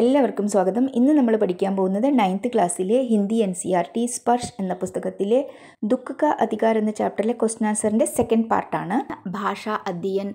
എല്ലാവർക്കും സ്വാഗതം ഇന്ന് നമ്മൾ പഠിക്കാൻ പോകുന്നത് നയൻത്ത് ക്ലാസ്സിലെ Hindi N C R e T Sparsh എന്ന പുസ്തകത്തിലെ ദുഃഖ ക അധികാർ എന്ന ചാപ്റ്ററിലെ ക്വസ്റ്റൻ ആൻസറിൻ്റെ സെക്കൻഡ് പാർട്ടാണ് ഭാഷ അധ്യയൻ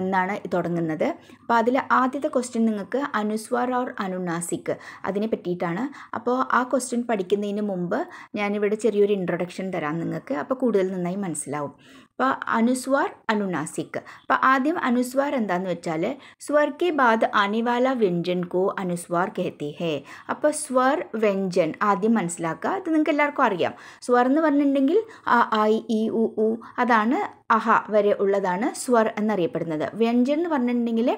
എന്നാണ് തുടങ്ങുന്നത് അപ്പോൾ അതിൽ ആദ്യത്തെ ക്വസ്റ്റ്യൻ നിങ്ങൾക്ക് അനുസ്വാർ ഓർ അനുനാസിക് അതിനെ പറ്റിയിട്ടാണ് അപ്പോൾ ആ ക്വസ്റ്റ്യൻ പഠിക്കുന്നതിന് മുമ്പ് ഞാനിവിടെ ചെറിയൊരു ഇൻട്രൊഡക്ഷൻ തരാം നിങ്ങൾക്ക് അപ്പോൾ കൂടുതൽ നന്നായി മനസ്സിലാവും അപ്പോൾ അനുസ്വാർ അനുനാസിക് അപ്പോൾ ആദ്യം അനുസ്വാർ എന്താന്ന് വെച്ചാൽ സ്വർക്കെ ബാദ് അനിവാല വ്യഞ്ജൻ കോ അനുസ്വാർ കെത്തി ഹേ അപ്പോൾ സ്വർ വ്യഞ്ജൻ ആദ്യം മനസ്സിലാക്കുക അത് നിങ്ങൾക്ക് എല്ലാവർക്കും അറിയാം സ്വർ എന്ന് പറഞ്ഞിട്ടുണ്ടെങ്കിൽ ആ ഐ ഇ ഉ ഉ അതാണ് അഹ വരെ ഉള്ളതാണ് സ്വർ എന്നറിയപ്പെടുന്നത് വ്യഞ്ജൻ എന്ന് പറഞ്ഞിട്ടുണ്ടെങ്കിൽ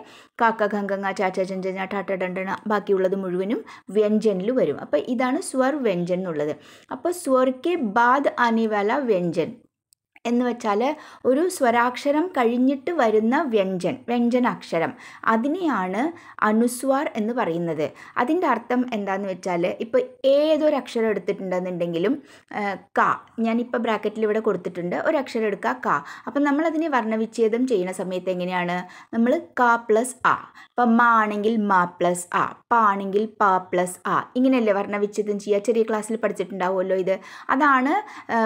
കാക്ക ഗംഗ ചാച്ച ചഞ്ചന ടാട്ട ഡണ്ടണ ബാക്കിയുള്ളത് മുഴുവനും വ്യഞ്ജനിൽ വരും അപ്പോൾ ഇതാണ് സ്വർ വ്യഞ്ജൻ എന്നുള്ളത് അപ്പോൾ സ്വർക്കെ ബാദ് അനിവല വ്യഞ്ജൻ എന്ന് വെച്ചാൽ ഒരു സ്വരാക്ഷരം കഴിഞ്ഞിട്ട് വരുന്ന വ്യഞ്ജൻ വ്യഞ്ജനാക്ഷരം അതിനെയാണ് അനുസ്വാർ എന്ന് പറയുന്നത് അതിൻ്റെ അർത്ഥം എന്താണെന്ന് വെച്ചാൽ ഇപ്പോൾ ഏതൊരു അക്ഷരം എടുത്തിട്ടുണ്ടെന്നുണ്ടെങ്കിലും ക ഞാനിപ്പോൾ ബ്രാക്കറ്റിൽ ഇവിടെ കൊടുത്തിട്ടുണ്ട് ഒരു അക്ഷരം എടുക്കുക ക അപ്പം നമ്മളതിനെ വർണ്ണവിച്ഛേദം ചെയ്യുന്ന സമയത്ത് എങ്ങനെയാണ് നമ്മൾ ക പ്ലസ് ആ ഇപ്പം മ ആണെങ്കിൽ മ പ്ലസ് ആ പ ആണെങ്കിൽ പ പ്ലസ് ആ ഇങ്ങനെയല്ലേ വർണ്ണവിച്ഛേദം ചെയ്യുക ചെറിയ ക്ലാസ്സിൽ പഠിച്ചിട്ടുണ്ടാവുമല്ലോ ഇത് അതാണ്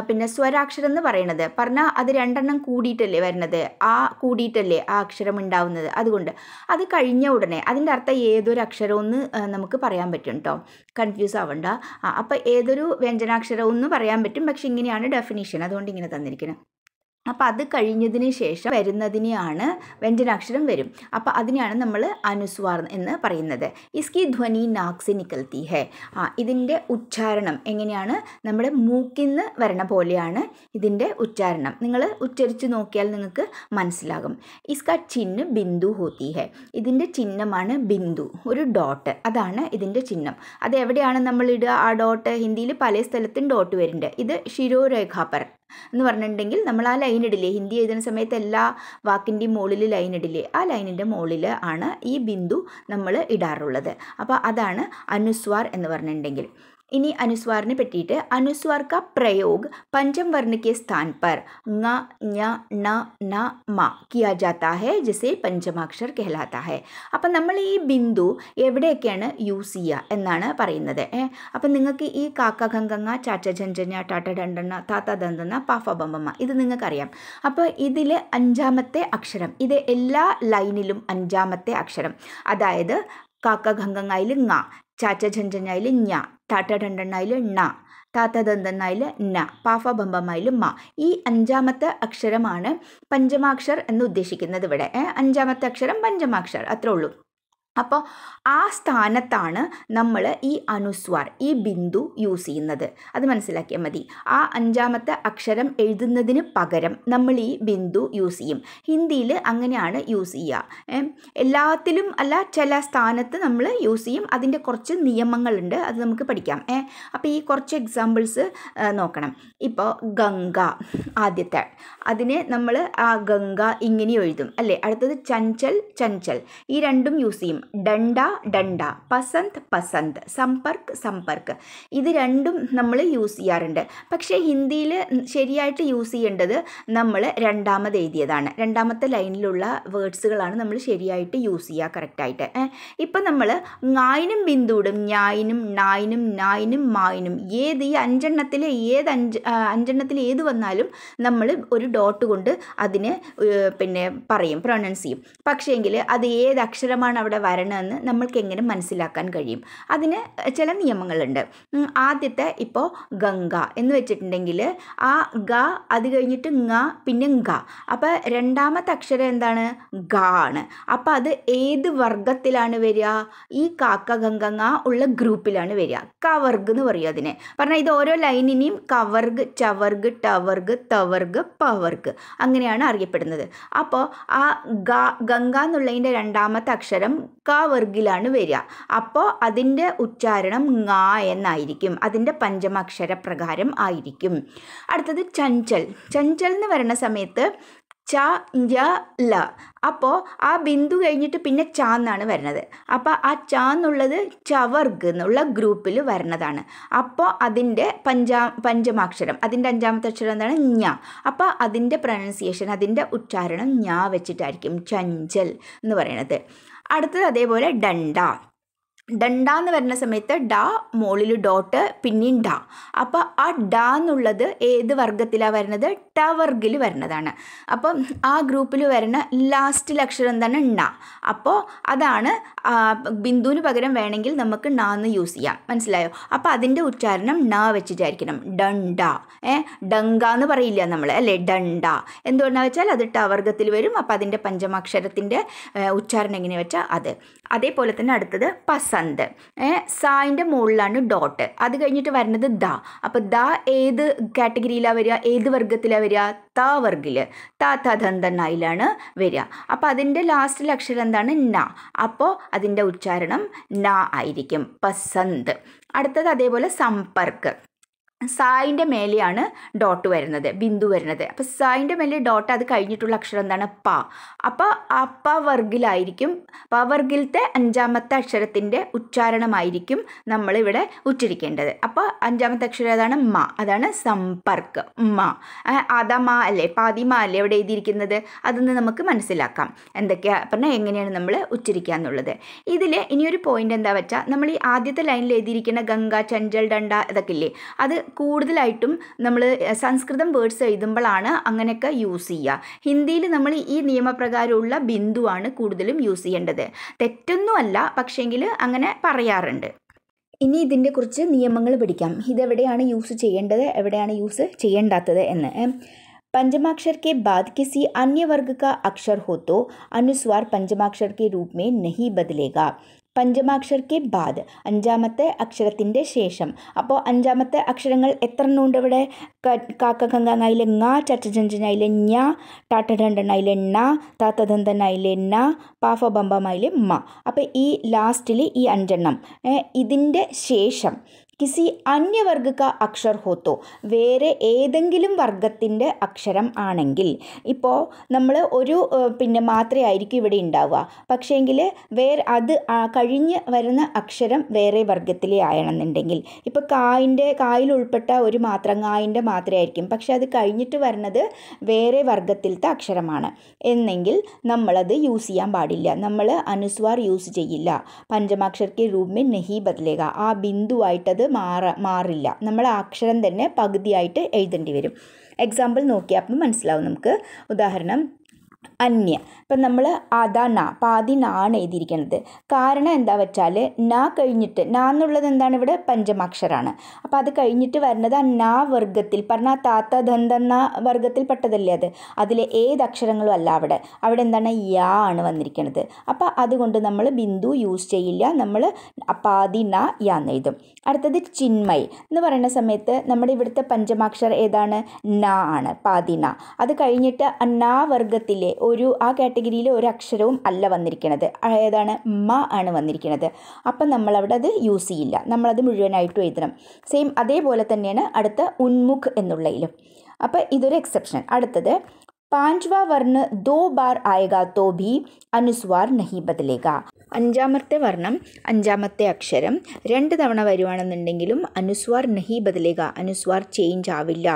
പിന്നെ സ്വരാക്ഷരം എന്ന് പറയുന്നത് പറഞ്ഞാൽ അത് രണ്ടെണ്ണം കൂടിയിട്ടല്ലേ വരുന്നത് ആ കൂടിയിട്ടല്ലേ ആ അക്ഷരം ഉണ്ടാവുന്നത് അതുകൊണ്ട് അത് കഴിഞ്ഞ ഉടനെ അതിൻ്റെ അർത്ഥം ഏതൊരു അക്ഷരമെന്ന് നമുക്ക് പറയാൻ പറ്റും കേട്ടോ കൺഫ്യൂസ് ആവണ്ട ആ അപ്പോൾ ഏതൊരു വ്യഞ്ജനാക്ഷരമൊന്നും പറയാൻ പറ്റും പക്ഷെ ഇങ്ങനെയാണ് ഡെഫിനേഷൻ അതുകൊണ്ട് ഇങ്ങനെ തന്നിരിക്കുന്നത് അപ്പോൾ അത് കഴിഞ്ഞതിന് ശേഷം വരുന്നതിനെയാണ് വ്യഞ്ജനാക്ഷരം വരും അപ്പോൾ അതിനെയാണ് നമ്മൾ അനുസ്വാർ എന്ന് പറയുന്നത് ഇസ്കി ധ്വനി നാക്സി നിക്കൽത്തി ഹെ ആ ഇതിൻ്റെ ഉച്ചാരണം എങ്ങനെയാണ് നമ്മുടെ മൂക്കിന്ന് വരണ പോലെയാണ് ഇതിൻ്റെ ഉച്ചാരണം നിങ്ങൾ ഉച്ചരിച്ച് നോക്കിയാൽ നിങ്ങൾക്ക് മനസ്സിലാകും ഇസ്ക ചിഹ്നം ബിന്ദു ഹോത്തി ഹെ ഇതിൻ്റെ ചിഹ്നമാണ് ബിന്ദു ഒരു ഡോട്ട് അതാണ് ഇതിൻ്റെ ചിഹ്നം അത് എവിടെയാണ് നമ്മൾ ഇടുക ആ ഡോട്ട് ഹിന്ദിയിൽ പല സ്ഥലത്തും ഡോട്ട് വരുന്നുണ്ട് ഇത് ശിരോരേഖാപർ എന്ന് പറഞ്ഞിട്ടുണ്ടെങ്കിൽ നമ്മൾ ആ ലൈൻ ഇടില്ലേ ഹിന്ദി എഴുതുന്ന സമയത്ത് എല്ലാ വാക്കിൻ്റെയും മുകളിൽ ലൈൻ ഇടില്ലേ ആ ലൈനിൻ്റെ മുകളിൽ ആണ് ഈ ബിന്ദു നമ്മൾ ഇടാറുള്ളത് അപ്പോൾ അതാണ് അനുസ്വാർ എന്ന് പറഞ്ഞിട്ടുണ്ടെങ്കിൽ ഇനി അനുസ്വാറിനെ പറ്റിയിട്ട് അനുസ്വാർക്ക പ്രയോഗ് പഞ്ചം वर्ण സ്ഥാൻ പർ पर ജിസെ പഞ്ചമാക്ഷർ കെഹലാത്ത ഹെ അപ്പം നമ്മൾ ഈ ബിന്ദു എവിടെയൊക്കെയാണ് യൂസ് ചെയ്യുക എന്നാണ് പറയുന്നത് അപ്പം നിങ്ങൾക്ക് ഈ കാക്ക ഖങ്കങ്ങ ചാച്ച ഝഞ്ചഞ്ഞ ടാട്ട ഡണ്ടണ്ണ താത്ത ദന്തന്ന പാഫ ബമ്പമ്മ ഇത് നിങ്ങൾക്കറിയാം അപ്പോൾ ഇതിൽ അഞ്ചാമത്തെ അക്ഷരം ഇത് എല്ലാ ലൈനിലും അഞ്ചാമത്തെ അക്ഷരം അതായത് കാക്ക ഖങ്കങ്ങയിൽ ങ ചാച്ചഞ്ചനായിൽ ഞ ടാറ്റ ടണ്ടണ്ണായിൽ ണ താത്ത ദന്തനായിൽ ന പാഫ ബമ്പമായി മ ഈ അഞ്ചാമത്തെ അക്ഷരമാണ് പഞ്ചമാക്ഷർ എന്ന് ഉദ്ദേശിക്കുന്നത് ഇവിടെ അഞ്ചാമത്തെ അക്ഷരം പഞ്ചമാക്ഷർ അത്രേ ഉള്ളൂ അപ്പോൾ ആ സ്ഥാനത്താണ് നമ്മൾ ഈ അനുസ്വാർ ഈ ബിന്ദു യൂസ് ചെയ്യുന്നത് അത് മനസ്സിലാക്കിയാൽ മതി ആ അഞ്ചാമത്തെ അക്ഷരം എഴുതുന്നതിന് പകരം നമ്മൾ ഈ ബിന്ദു യൂസ് ചെയ്യും ഹിന്ദിയിൽ അങ്ങനെയാണ് യൂസ് ചെയ്യുക എല്ലാത്തിലും അല്ല ചില സ്ഥാനത്ത് നമ്മൾ യൂസ് ചെയ്യും അതിൻ്റെ കുറച്ച് നിയമങ്ങളുണ്ട് അത് നമുക്ക് പഠിക്കാം അപ്പോൾ ഈ കുറച്ച് എക്സാമ്പിൾസ് നോക്കണം ഇപ്പോൾ ഗംഗ ആദ്യത്തെ അതിനെ നമ്മൾ ആ ഗംഗ ഇങ്ങനെ എഴുതും അല്ലേ അടുത്തത് ചഞ്ചൽ ചഞ്ചൽ ഈ രണ്ടും യൂസ് ചെയ്യും ഡണ്ട ഡണ്ട പസന്ത് പസന്ത് സമ്പർക്ക് സമ്പർക്ക് ഇത് രണ്ടും നമ്മൾ യൂസ് ചെയ്യാറുണ്ട് പക്ഷേ ഹിന്ദിയിൽ ശരിയായിട്ട് യൂസ് ചെയ്യേണ്ടത് നമ്മൾ രണ്ടാമത് എഴുതിയതാണ് രണ്ടാമത്തെ ലൈനിലുള്ള വേർഡ്സുകളാണ് നമ്മൾ ശരിയായിട്ട് യൂസ് ചെയ്യുക കറക്റ്റായിട്ട് ഇപ്പം നമ്മൾ ങായിനും ബിന്ദുവിടും ഞായിനും നായിനും നായിനും മായിനും ഏത് ഈ അഞ്ചെണ്ണത്തിൽ ഏത് അഞ്ച് അഞ്ചെണ്ണത്തിൽ ഏത് വന്നാലും നമ്മൾ ഒരു ഡോട്ട് കൊണ്ട് അതിനെ പിന്നെ പറയും പ്രൊനൗൺസ് ചെയ്യും എങ്കിൽ അത് ഏത് അക്ഷരമാണ് അവിടെ വര ധാരണയെന്ന് നമ്മൾക്ക് എങ്ങനെ മനസ്സിലാക്കാൻ കഴിയും അതിന് ചില നിയമങ്ങളുണ്ട് ആദ്യത്തെ ഇപ്പോൾ ഗംഗ എന്ന് വെച്ചിട്ടുണ്ടെങ്കിൽ ആ ഗ അത് കഴിഞ്ഞിട്ട് ങ പിന്നെ ഗ അപ്പോൾ രണ്ടാമത്തെ അക്ഷരം എന്താണ് ഗ ആണ് അപ്പോൾ അത് ഏത് വർഗത്തിലാണ് വരിക ഈ കാക്ക ഗംഗ ങ ഉള്ള ഗ്രൂപ്പിലാണ് വരിക കവർഗ് എന്ന് പറയും അതിനെ പറഞ്ഞാൽ ഇത് ഓരോ ലൈനിനെയും കവർഗ് ചവർഗ് ടവർഗ് തവർഗ് പവർഗ് അങ്ങനെയാണ് അറിയപ്പെടുന്നത് അപ്പോൾ ആ ഗ ഗംഗ എന്നുള്ളതിൻ്റെ രണ്ടാമത്തെ അക്ഷരം ക വർഗിലാണ് വരിക അപ്പോൾ അതിൻ്റെ ഉച്ചാരണം ങ എന്നായിരിക്കും അതിൻ്റെ പഞ്ചമാക്ഷര പ്രകാരം ആയിരിക്കും അടുത്തത് ചഞ്ചൽ ചഞ്ചൽ എന്ന് വരണ സമയത്ത് ച ഞ ല അപ്പോൾ ആ ബിന്ദു കഴിഞ്ഞിട്ട് പിന്നെ ച എന്നാണ് വരുന്നത് അപ്പോൾ ആ ച എന്നുള്ളത് ചവർഗ് എന്നുള്ള ഗ്രൂപ്പിൽ വരണതാണ് അപ്പോൾ അതിൻ്റെ പഞ്ചാ പഞ്ചമാക്ഷരം അതിൻ്റെ അഞ്ചാമത്തെ അക്ഷരം എന്താണ് ഞ അപ്പോൾ അതിൻ്റെ പ്രൊനൗൺസിയേഷൻ അതിൻ്റെ ഉച്ചാരണം ഞ വെച്ചിട്ടായിരിക്കും ചഞ്ചൽ എന്ന് പറയുന്നത് അടുത്തത് അതേപോലെ ഡണ്ട ഡണ്ട എന്ന് വരുന്ന സമയത്ത് ഡ മോളിൽ ഡോട്ട് പിന്നെയും ഡ അപ്പോൾ ആ ഡ എന്നുള്ളത് ഏത് വർഗത്തിലാണ് വരുന്നത് ട വർഗിൽ വരുന്നതാണ് അപ്പം ആ ഗ്രൂപ്പിൽ വരുന്ന ലാസ്റ്റ് അക്ഷരം എന്താണ് ണ അപ്പോൾ അതാണ് ബിന്ദുവിന് പകരം വേണമെങ്കിൽ നമുക്ക് ണ എന്ന് യൂസ് ചെയ്യാം മനസ്സിലായോ അപ്പോൾ അതിൻ്റെ ഉച്ചാരണം ണ വെച്ചിട്ടായിരിക്കണം ഡണ്ട ഏ ഡങ്ക എന്ന് പറയില്ല നമ്മൾ അല്ലേ ഡണ്ട എന്തുകൊണ്ടാണെന്ന് വെച്ചാൽ അത് ട വരും അപ്പോൾ അതിൻ്റെ പഞ്ചമാക്ഷരത്തിൻ്റെ ഉച്ചാരണം എങ്ങനെയാണെന്ന് വെച്ചാൽ അത് അതേപോലെ തന്നെ അടുത്തത് പസന്ത് സായിൻ്റെ മുകളിലാണ് ഡോട്ട് അത് കഴിഞ്ഞിട്ട് വരുന്നത് ദ അപ്പോൾ ദ ഏത് കാറ്റഗറിയിലാണ് വരിക ഏത് വർഗത്തിലാണ് വരിക ത വർഗിൽ ത തഥന്തനായിലാണ് വരിക അപ്പോൾ അതിൻ്റെ ലാസ്റ്റിലെ അക്ഷരം എന്താണ് ന അപ്പോൾ അതിൻ്റെ ഉച്ചാരണം ന ആയിരിക്കും പസന്ത് അടുത്തത് അതേപോലെ സമ്പർക്ക് സായിൻ്റെ മേലെയാണ് ഡോട്ട് വരുന്നത് ബിന്ദു വരുന്നത് അപ്പോൾ സായിൻ്റെ മേലെ ഡോട്ട് അത് കഴിഞ്ഞിട്ടുള്ള അക്ഷരം എന്താണ് പ അപ്പോൾ ആ പ വർഗിലായിരിക്കും പ വർഗിലത്തെ അഞ്ചാമത്തെ അക്ഷരത്തിൻ്റെ ഉച്ചാരണമായിരിക്കും നമ്മളിവിടെ ഉച്ചരിക്കേണ്ടത് അപ്പോൾ അഞ്ചാമത്തെ അക്ഷരം ഏതാണ് മ അതാണ് സമ്പർക്ക് മ അതമ അല്ലേ പാതിമ അല്ലേ ഇവിടെ എഴുതിയിരിക്കുന്നത് അതൊന്ന് നമുക്ക് മനസ്സിലാക്കാം എന്തൊക്കെയാ പറഞ്ഞാൽ എങ്ങനെയാണ് നമ്മൾ ഉച്ചരിക്കുക എന്നുള്ളത് ഇതിൽ ഇനിയൊരു പോയിൻ്റ് എന്താ വെച്ചാൽ നമ്മൾ ഈ ആദ്യത്തെ ലൈനിൽ എഴുതിയിരിക്കുന്ന ഗംഗ ചഞ്ചൽ ഡണ്ട ഇതൊക്കെ ഇല്ലേ അത് കൂടുതലായിട്ടും നമ്മൾ സംസ്കൃതം വേർഡ്സ് എഴുതുമ്പോഴാണ് അങ്ങനെയൊക്കെ യൂസ് ചെയ്യുക ഹിന്ദിയിൽ നമ്മൾ ഈ നിയമപ്രകാരമുള്ള ബിന്ദുവാണ് കൂടുതലും യൂസ് ചെയ്യേണ്ടത് തെറ്റൊന്നുമല്ല പക്ഷേങ്കിൽ അങ്ങനെ പറയാറുണ്ട് ഇനി ഇതിൻ്റെ കുറിച്ച് നിയമങ്ങൾ പഠിക്കാം ഇതെവിടെയാണ് യൂസ് ചെയ്യേണ്ടത് എവിടെയാണ് യൂസ് ചെയ്യേണ്ടാത്തത് എന്ന് പഞ്ചമാക്ഷർ के बाद किसी अन्य वर्ग का अक्षर हो तो अनुस्वार पंचमाक्षर के रूप में नहीं बदलेगा പഞ്ചമാക്ഷർക്ക് ബാദ് അഞ്ചാമത്തെ അക്ഷരത്തിൻ്റെ ശേഷം അപ്പോൾ അഞ്ചാമത്തെ അക്ഷരങ്ങൾ എത്ര എണ്ണമുണ്ട് ഇവിടെ കാക്കകങ്കനായിലെ ങ ചച്ചഞ്ചനായിലെ ഞ ടാട്ടഡണ്ടനായിലെ ണ താത്തദന്തനായിലെ ന പാഫബമ്പമായിലെ മ അപ്പോൾ ഈ ലാസ്റ്റിൽ ഈ അഞ്ചെണ്ണം ഇതിൻ്റെ ശേഷം കിസി അന്യവർഗ അക്ഷർ ഹോത്തോ വേറെ ഏതെങ്കിലും വർഗത്തിൻ്റെ അക്ഷരം ആണെങ്കിൽ ഇപ്പോൾ നമ്മൾ ഒരു പിന്നെ ആയിരിക്കും ഇവിടെ ഉണ്ടാവുക പക്ഷേങ്കിൽ വേറെ അത് കഴിഞ്ഞ് വരുന്ന അക്ഷരം വേറെ വർഗത്തിലേ ആയണമെന്നുണ്ടെങ്കിൽ ഇപ്പോൾ കായിൻ്റെ കായിൽ ഉൾപ്പെട്ട ഒരു മാത്രം കായിൻ്റെ ആയിരിക്കും പക്ഷെ അത് കഴിഞ്ഞിട്ട് വരുന്നത് വേറെ വർഗത്തിലത്തെ അക്ഷരമാണ് എന്നെങ്കിൽ നമ്മളത് യൂസ് ചെയ്യാൻ പാടില്ല നമ്മൾ അനുസ്വാർ യൂസ് ചെയ്യില്ല പഞ്ചമാക്ഷർക്ക് രൂപ നെഹി ബദലേക ആ ബിന്ദുവായിട്ടത് മാറ മാറില്ല നമ്മൾ അക്ഷരം തന്നെ പകുതിയായിട്ട് എഴുതേണ്ടി വരും എക്സാമ്പിൾ നോക്കിയാൽ അപ്പം മനസ്സിലാവും നമുക്ക് ഉദാഹരണം അന്യ ഇപ്പം നമ്മൾ അതാ ന പാതി നാണ് എഴുതിയിരിക്കുന്നത് കാരണം എന്താ വെച്ചാൽ ന കഴിഞ്ഞിട്ട് ന എന്നുള്ളത് എന്താണ് ഇവിടെ പഞ്ചമാക്ഷരാണ് അപ്പോൾ അത് കഴിഞ്ഞിട്ട് വരുന്നത് ആ നാ വർഗത്തിൽ പറഞ്ഞാൽ താത്ത വർഗത്തിൽ പെട്ടതല്ലേ അത് അതിലെ ഏത് അക്ഷരങ്ങളും അല്ല അവിടെ അവിടെ എന്താണ് യാ ആണ് വന്നിരിക്കുന്നത് അപ്പോൾ അതുകൊണ്ട് നമ്മൾ ബിന്ദു യൂസ് ചെയ്യില്ല നമ്മൾ പാതി ന യാന്ന് എന്ന് എഴുതും അടുത്തത് ചിന്മയ് എന്ന് പറയുന്ന സമയത്ത് നമ്മുടെ ഇവിടുത്തെ പഞ്ചമാക്ഷരം ഏതാണ് ന ആണ് പാതി ന അത് കഴിഞ്ഞിട്ട് ന വർഗത്തിലെ ഒരു ആ കാറ്റഗറിയിൽ ഒരു അക്ഷരവും അല്ല വന്നിരിക്കുന്നത് ഏതാണ് മ ആണ് വന്നിരിക്കുന്നത് അപ്പം നമ്മളവിടെ അത് യൂസ് ചെയ്യില്ല നമ്മളത് മുഴുവനായിട്ടും എഴുതണം സെയിം അതേപോലെ തന്നെയാണ് അടുത്ത ഉന്മുഖ് എന്നുള്ളതിലും അപ്പം ഇതൊരു എക്സെപ്ഷൻ അടുത്തത് पांचवा वर्ण दो बार आएगा तो भी അനുസ്വാർ നഹി ബദലേക അഞ്ചാമത്തെ വർണ്ണം അഞ്ചാമത്തെ അക്ഷരം രണ്ട് തവണ വരുവാണെന്നുണ്ടെങ്കിലും അനുസ്വാർ നഹി ബദലേക അനുസ്വാർ ചേഞ്ച് ആവില്ല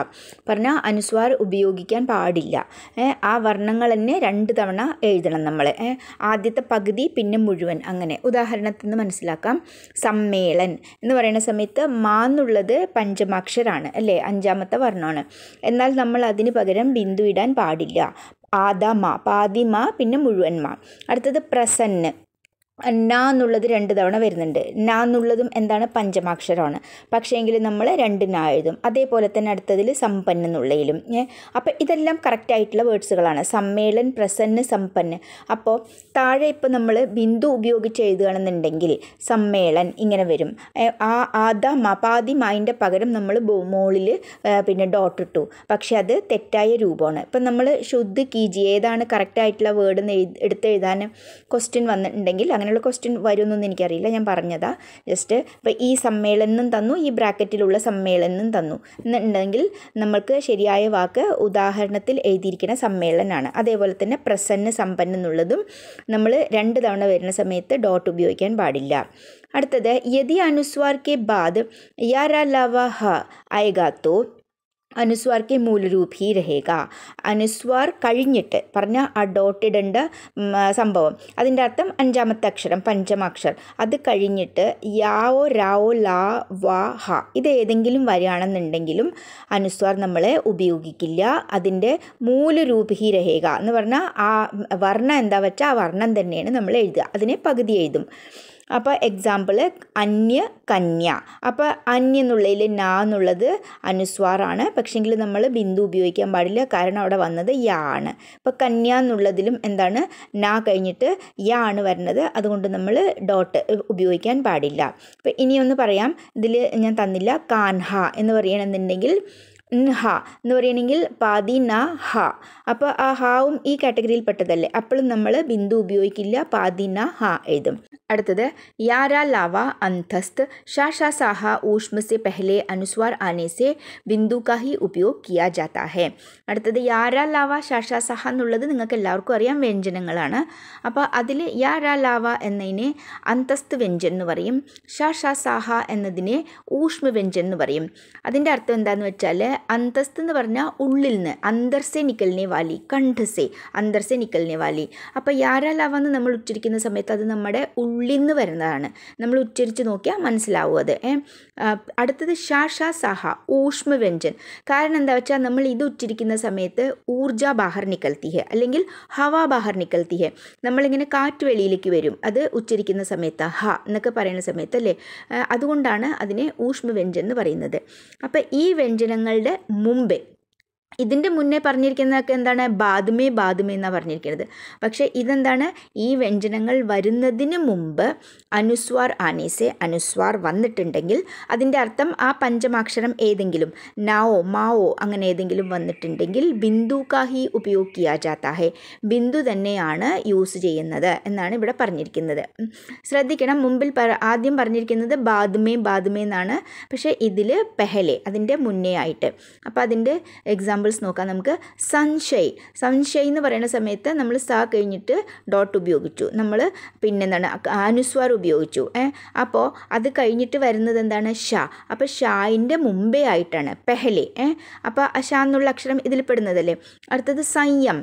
പറഞ്ഞാൽ അനുസ്വാർ ഉപയോഗിക്കാൻ പാടില്ല ആ വർണ്ണങ്ങൾ തന്നെ രണ്ട് തവണ എഴുതണം നമ്മൾ ആദ്യത്തെ പകുതി പിന്നെ മുഴുവൻ അങ്ങനെ ഉദാഹരണത്തിന് മനസ്സിലാക്കാം സമ്മേളൻ എന്ന് പറയുന്ന സമയത്ത് മാ എന്നുള്ളത് പഞ്ചമാക്ഷരാണ് അല്ലേ അഞ്ചാമത്തെ വർണ്ണമാണ് എന്നാൽ നമ്മൾ അതിന് പകരം ബിന്ദു ഇടാൻ പാടില്ല പാടില്ല ആദമ പാതിമ പിന്നെ മുഴുവന്മ അടുത്തത് പ്രസന്ന് ന എന്നുള്ളത് രണ്ട് തവണ വരുന്നുണ്ട് ന എന്നുള്ളതും എന്താണ് പഞ്ചമാക്ഷരമാണ് പക്ഷേങ്കിൽ നമ്മൾ രണ്ട് ന എഴുതും അതേപോലെ തന്നെ അടുത്തതിൽ സമ്പന്ന എന്നുള്ളതിലും അപ്പോൾ ഇതെല്ലാം കറക്റ്റായിട്ടുള്ള വേർഡ്സുകളാണ് സമ്മേളൻ പ്രസന്ന സമ്പന്ന് അപ്പോൾ താഴെ ഇപ്പോൾ നമ്മൾ ബിന്ദു ഉപയോഗിച്ച് എഴുതുകയാണെന്നുണ്ടെങ്കിൽ സമ്മേളൻ ഇങ്ങനെ വരും ആ ആദ മപാതി മായിൻ്റെ പകരം നമ്മൾ മോളിൽ പിന്നെ ഡോട്ട് ഇട്ടു പക്ഷേ അത് തെറ്റായ രൂപമാണ് ഇപ്പം നമ്മൾ ശുദ്ധ കീജി ഏതാണ് കറക്റ്റായിട്ടുള്ള വേർഡ് എടുത്ത് എഴുതാൻ ക്വസ്റ്റ്യൻ വന്നിട്ടുണ്ടെങ്കിൽ അങ്ങനെ അങ്ങനെയുള്ള ക്വസ്റ്റ്യൻ വരുമെന്നൊന്നും എനിക്കറിയില്ല ഞാൻ പറഞ്ഞതാ ജസ്റ്റ് ഇപ്പോൾ ഈ സമ്മേളനം തന്നു ഈ ബ്രാക്കറ്റിലുള്ള സമ്മേളനം തന്നു എന്നുണ്ടെങ്കിൽ നമ്മൾക്ക് ശരിയായ വാക്ക് ഉദാഹരണത്തിൽ എഴുതിയിരിക്കുന്ന സമ്മേളനമാണ് അതേപോലെ തന്നെ പ്രസന്ന സമ്പന്നം എന്നുള്ളതും നമ്മൾ രണ്ട് തവണ വരുന്ന സമയത്ത് ഡോട്ട് ഉപയോഗിക്കാൻ പാടില്ല അടുത്തത് യതി അനുസ്വാർക്കെ ബാദ് യാ ലവ ഹ അയഗാത്തോ അനുസ്വാർ കെ മൂലരൂപ ഹി രഹേക അനുസ്വാർ കഴിഞ്ഞിട്ട് പറഞ്ഞ ആ ഡോട്ട് സംഭവം അതിൻ്റെ അർത്ഥം അഞ്ചാമത്തെ അക്ഷരം പഞ്ചമാക്ഷരം അത് കഴിഞ്ഞിട്ട് യാവോ രാവോ ലാ വ ഹ ഇത് ഏതെങ്കിലും വരികയാണെന്നുണ്ടെങ്കിലും അനുസ്വാർ നമ്മളെ ഉപയോഗിക്കില്ല അതിൻ്റെ മൂലരൂപ ഹി രഹേക എന്ന് പറഞ്ഞാൽ ആ വർണ്ണം എന്താ വെച്ചാൽ ആ വർണ്ണം തന്നെയാണ് നമ്മൾ എഴുതുക അതിനെ പകുതി എഴുതും അപ്പോൾ എക്സാമ്പിൾ അന്യ കന്യ അപ്പോൾ അന്യ എന്നുള്ളതിൽ നാ എന്നുള്ളത് അനുസ്വാറാണ് പക്ഷേങ്കിൽ നമ്മൾ ബിന്ദു ഉപയോഗിക്കാൻ പാടില്ല കാരണം അവിടെ വന്നത് യാ ആണ് അപ്പോൾ കന്യ എന്നുള്ളതിലും എന്താണ് നാ കഴിഞ്ഞിട്ട് യാ ആണ് വരുന്നത് അതുകൊണ്ട് നമ്മൾ ഡോട്ട് ഉപയോഗിക്കാൻ പാടില്ല അപ്പോൾ ഇനിയൊന്ന് പറയാം ഇതിൽ ഞാൻ തന്നില്ല കാൻഹ എന്ന് പറയണമെന്നുണ്ടെങ്കിൽ ഹ എന്ന് പറയുകയാണെങ്കിൽ പാതി ന ഹ അപ്പോൾ ആ ഹാവും ഈ കാറ്റഗറിയിൽ പെട്ടതല്ലേ അപ്പോഴും നമ്മൾ ബിന്ദു ഉപയോഗിക്കില്ല പാതി ന ഹ എഴുതും അടുത്തത് യാരാ ലാവ അന്തസ്ത് ഷാ ഷാ സാഹ ഊഷ്മസെ പെഹലെ അനുസ്വാർ ആനെ ബിന്ദു കാഹി ഉപയോഗ് ഉപയോഗ കിയ ഹെ അടുത്തത് യാരാ ലാവ ഷാ ഷാ സാഹ എന്നുള്ളത് നിങ്ങൾക്ക് എല്ലാവർക്കും അറിയാം വ്യഞ്ജനങ്ങളാണ് അപ്പോൾ അതിൽ യാരാ ലാവ എന്നതിനെ അന്തസ്ത് വ്യഞ്ജൻ എന്ന് പറയും ഷാ ഷാ സാഹ എന്നതിനെ ഊഷ്മ വ്യഞ്ജൻ എന്ന് പറയും അതിൻ്റെ അർത്ഥം എന്താണെന്ന് വെച്ചാൽ അന്തസ്ത് എന്ന് പറഞ്ഞാൽ ഉള്ളിൽ നിന്ന് അന്തർസെ നിക്കലിനെ വാലി കണ്ഠസെ അന്തർസെ നിക്കലിനെ വാലി അപ്പോൾ യാരാലാവെന്ന് നമ്മൾ ഉച്ചരിക്കുന്ന സമയത്ത് അത് നമ്മുടെ ഉള്ളിൽ നിന്ന് വരുന്നതാണ് നമ്മൾ ഉച്ചരിച്ച് നോക്കിയാൽ മനസ്സിലാവും അത് അടുത്തത് ഷാ ഷാ സഹ ഊഷ്മ വ്യഞ്ജൻ കാരണം എന്താ വെച്ചാൽ നമ്മൾ ഇത് ഉച്ചരിക്കുന്ന സമയത്ത് ഊർജ ബാഹർ നിക്കൽത്തിഹെ അല്ലെങ്കിൽ ഹവ ബാഹർ നിക്കൽത്തിഹെ നമ്മളിങ്ങനെ കാറ്റ് വെളിയിലേക്ക് വരും അത് ഉച്ചരിക്കുന്ന സമയത്ത് ഹ എന്നൊക്കെ പറയുന്ന സമയത്ത് അല്ലേ അതുകൊണ്ടാണ് അതിനെ ഊഷ്മ വ്യഞ്ജൻ എന്ന് പറയുന്നത് അപ്പം ഈ വ്യഞ്ജനങ്ങളുടെ மும்பை ഇതിൻ്റെ മുന്നേ പറഞ്ഞിരിക്കുന്നതൊക്കെ എന്താണ് ബാദുമേ ബാദുമേ എന്നാണ് പറഞ്ഞിരിക്കുന്നത് പക്ഷേ ഇതെന്താണ് ഈ വ്യഞ്ജനങ്ങൾ വരുന്നതിന് മുമ്പ് അനുസ്വാർ ആനീസെ അനുസ്വാർ വന്നിട്ടുണ്ടെങ്കിൽ അതിൻ്റെ അർത്ഥം ആ പഞ്ചമാക്ഷരം ഏതെങ്കിലും നാവോ മാവോ അങ്ങനെ ഏതെങ്കിലും വന്നിട്ടുണ്ടെങ്കിൽ ബിന്ദു കാഹി ഉപയോഗ കിയാ ബിന്ദു തന്നെയാണ് യൂസ് ചെയ്യുന്നത് എന്നാണ് ഇവിടെ പറഞ്ഞിരിക്കുന്നത് ശ്രദ്ധിക്കണം മുമ്പിൽ ആദ്യം പറഞ്ഞിരിക്കുന്നത് ബാദുമേ ബാദുമേ എന്നാണ് പക്ഷേ ഇതിൽ പെഹലെ അതിൻ്റെ മുന്നേ ആയിട്ട് അപ്പോൾ അതിൻ്റെ എക്സാം എക്സാമ്പിൾസ് നോക്കാം നമുക്ക് സൺഷൈ സൺഷൈ എന്ന് പറയുന്ന സമയത്ത് നമ്മൾ സ കഴിഞ്ഞിട്ട് ഡോട്ട് ഉപയോഗിച്ചു നമ്മൾ പിന്നെ എന്താണ് അനുസ്വാർ ഉപയോഗിച്ചു അപ്പോൾ അത് കഴിഞ്ഞിട്ട് വരുന്നത് എന്താണ് ഷ അപ്പോൾ ഷായിൻ്റെ മുമ്പേ ആയിട്ടാണ് പെഹലെ അപ്പോൾ ഷ എന്നുള്ള അക്ഷരം ഇതിൽ പെടുന്നതല്ലേ അടുത്തത് സംയം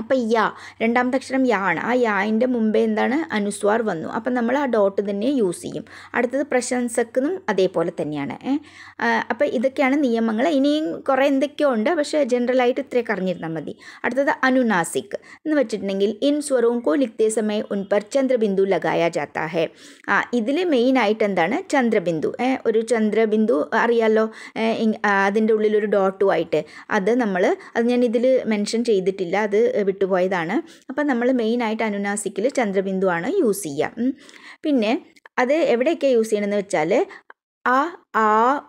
അപ്പം യാ രണ്ടാമത്തെ അക്ഷരം യാ ആണ് ആ യാൻ്റെ മുമ്പേ എന്താണ് അനുസ്വാർ വന്നു അപ്പം നമ്മൾ ആ ഡോട്ട് തന്നെ യൂസ് ചെയ്യും അടുത്തത് പ്രശംസക്കുന്നതും അതേപോലെ തന്നെയാണ് അപ്പോൾ ഇതൊക്കെയാണ് നിയമങ്ങൾ ഇനിയും കുറേ എന്തൊക്കെയോ ഉണ്ട് പക്ഷേ ജനറലായിട്ട് ഇത്രയൊക്കെ അറിഞ്ഞിരുന്നാൽ മതി അടുത്തത് അനുനാസിക് എന്ന് വെച്ചിട്ടുണ്ടെങ്കിൽ ഇൻ സ്വരവും കോ ലിഖ്തേ സമയം ഉൻപർ ചന്ദ്രബിന്ദു ലഗായ ജാത്താ ഹെ ആ ഇതിൽ മെയിനായിട്ട് എന്താണ് ചന്ദ്രബിന്ദു ഒരു ചന്ദ്രബിന്ദു അറിയാലോ അതിൻ്റെ ഉള്ളിലൊരു ഡോട്ടുമായിട്ട് അത് നമ്മൾ അത് ഞാൻ ഇതിൽ മെൻഷൻ ചെയ്തിട്ടില്ല അത് വിട്ടുപോയതാണ് അപ്പം നമ്മൾ മെയിനായിട്ട് അനുനാസിക്കിൽ ചന്ദ്രബിന്ദുവാണ് യൂസ് ചെയ്യുക പിന്നെ അത് എവിടെയൊക്കെ യൂസ് ചെയ്യണമെന്ന് വെച്ചാൽ ആ ആ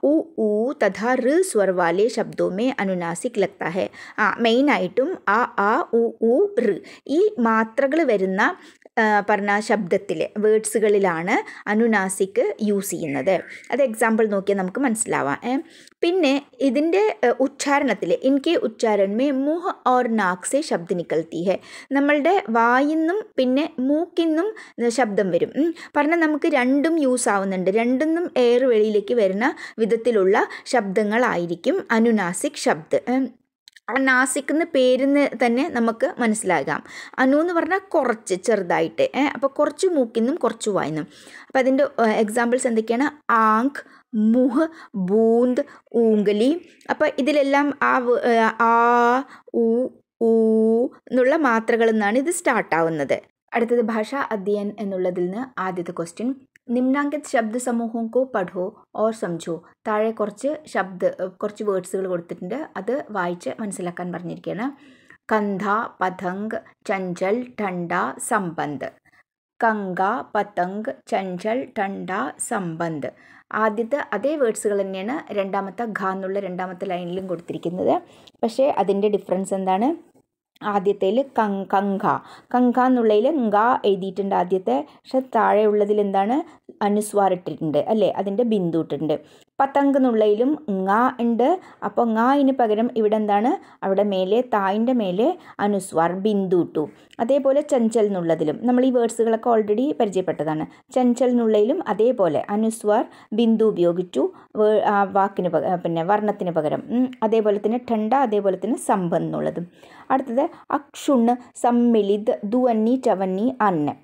ഉ ഊ തഥാ റ് സ്വർവാലെ ശബ്ദവുമേ അനുനാസിക് ലക്താഹെ ആ മെയിനായിട്ടും ആ ആ ഉ ഊ റ് ഈ മാത്രകൾ വരുന്ന പറഞ്ഞ ശബ്ദത്തിൽ വേർഡ്സുകളിലാണ് അനുനാസിക്ക് യൂസ് ചെയ്യുന്നത് അത് എക്സാമ്പിൾ നോക്കിയാൽ നമുക്ക് മനസ്സിലാവാം പിന്നെ ഇതിൻ്റെ ഉച്ചാരണത്തിൽ ഇൻകെ ഉച്ചാരണമേ മേ മുഹ് ഓർ നാക്സെ സെ ശബ്ദ നിക്കൽത്തി ഹെ നമ്മളുടെ വായിന്നും പിന്നെ മൂക്കിന്നും ശബ്ദം വരും പറഞ്ഞാൽ നമുക്ക് രണ്ടും യൂസ് ആവുന്നുണ്ട് രണ്ടിന്നും എയർ വെളിയിലേക്ക് വരുന്ന വിധത്തിലുള്ള ശബ്ദങ്ങളായിരിക്കും അനുനാസിക് ശബ്ദം നാസിക് എന്ന് പേരിന്ന് തന്നെ നമുക്ക് മനസ്സിലാകാം അനു എന്ന് പറഞ്ഞാൽ കുറച്ച് ചെറുതായിട്ട് അപ്പോൾ കുറച്ച് മൂക്കിന്നും കുറച്ച് വായിന്നും അപ്പോൾ അതിൻ്റെ എക്സാമ്പിൾസ് എന്തൊക്കെയാണ് ആങ്ക് മുഹ് ബൂന്ത് ഊങ്കലി അപ്പോൾ ഇതിലെല്ലാം ആ ആ ഉ ഊ എന്നുള്ള മാത്രകളിൽ നിന്നാണ് ഇത് സ്റ്റാർട്ടാവുന്നത് അടുത്തത് ഭാഷ അധ്യയൻ എന്നുള്ളതിൽ നിന്ന് ആദ്യത്തെ ക്വസ്റ്റ്യൻ നിമ്നാങ്കിത് ശബ്ദ സമൂഹം കോ പഠോ ഓർ സംജോ താഴെ കുറച്ച് ശബ്ദ കുറച്ച് വേർഡ്സുകൾ കൊടുത്തിട്ടുണ്ട് അത് വായിച്ച് മനസ്സിലാക്കാൻ പറഞ്ഞിരിക്കുകയാണ് കന്ധ പതംഗ് ചഞ്ചൽ ടണ്ട സമ്പന്ത് കങ്ക പതംഗ് ചഞ്ചൽ ടണ്ട സമ്പന്ത് ആദ്യത്തെ അതേ വേർഡ്സുകൾ തന്നെയാണ് രണ്ടാമത്തെ ഖ എന്നുള്ള രണ്ടാമത്തെ ലൈനിലും കൊടുത്തിരിക്കുന്നത് പക്ഷേ അതിൻ്റെ ഡിഫറൻസ് എന്താണ് ആദ്യത്തെ കങ് കങ്ക കങ്ക എന്നുള്ളതിൽ ങ്ക എഴുതിയിട്ടുണ്ട് ആദ്യത്തെ പക്ഷെ താഴെയുള്ളതിൽ എന്താണ് അനുസ്വാരിട്ടിട്ടുണ്ട് ഇട്ടിട്ടുണ്ട് അല്ലേ അതിൻ്റെ ബിന്ദു ഇട്ടിട്ടുണ്ട് പതങ്ക് എന്നുള്ളതിലും ങ ഉണ്ട് അപ്പോൾ ങ ഇന് പകരം ഇവിടെ എന്താണ് അവിടെ മേലെ തായിൻ്റെ മേലെ അനുസ്വാർ ബിന്ദു ഇട്ടു അതേപോലെ ചഞ്ചൽ എന്നുള്ളതിലും നമ്മൾ ഈ വേർഡ്സുകളൊക്കെ ഓൾറെഡി പരിചയപ്പെട്ടതാണ് ചഞ്ചൽ എന്നുള്ളതിലും അതേപോലെ അനുസ്വാർ ബിന്ദു ഉപയോഗിച്ചു വാക്കിന് പിന്നെ വർണ്ണത്തിന് പകരം അതേപോലെ തന്നെ ഠണ്ട അതേപോലെ തന്നെ സമ്പ് അടുത്തത് അക്ഷുണ് സമ്മിളിത് ദുവന്നി ചവന്നി അന്ന്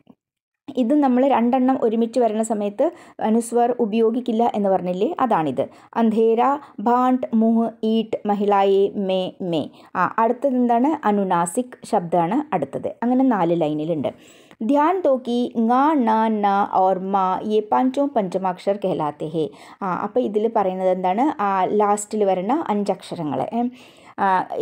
ഇത് നമ്മൾ രണ്ടെണ്ണം ഒരുമിച്ച് വരുന്ന സമയത്ത് അനുസ്വർ ഉപയോഗിക്കില്ല എന്ന് പറഞ്ഞില്ലേ അതാണിത് അന്ധേര ഭാണ്ട് മുഹ് ഈട്ട് മഹിളായെ മേ മേ ആ അടുത്തത് എന്താണ് അനുനാസിക് ശബ്ദമാണ് അടുത്തത് അങ്ങനെ നാല് ലൈനിലുണ്ട് ധ്യാൻ തോക്കി कि ങാ ന ഓർ മാ ഈ പാഞ്ചോ പഞ്ചമാക്ഷർ കെഹലാത്തെ ഹേ ആ അപ്പോൾ ഇതിൽ പറയുന്നത് എന്താണ് ആ ലാസ്റ്റിൽ വരുന്ന അഞ്ചക്ഷരങ്ങൾ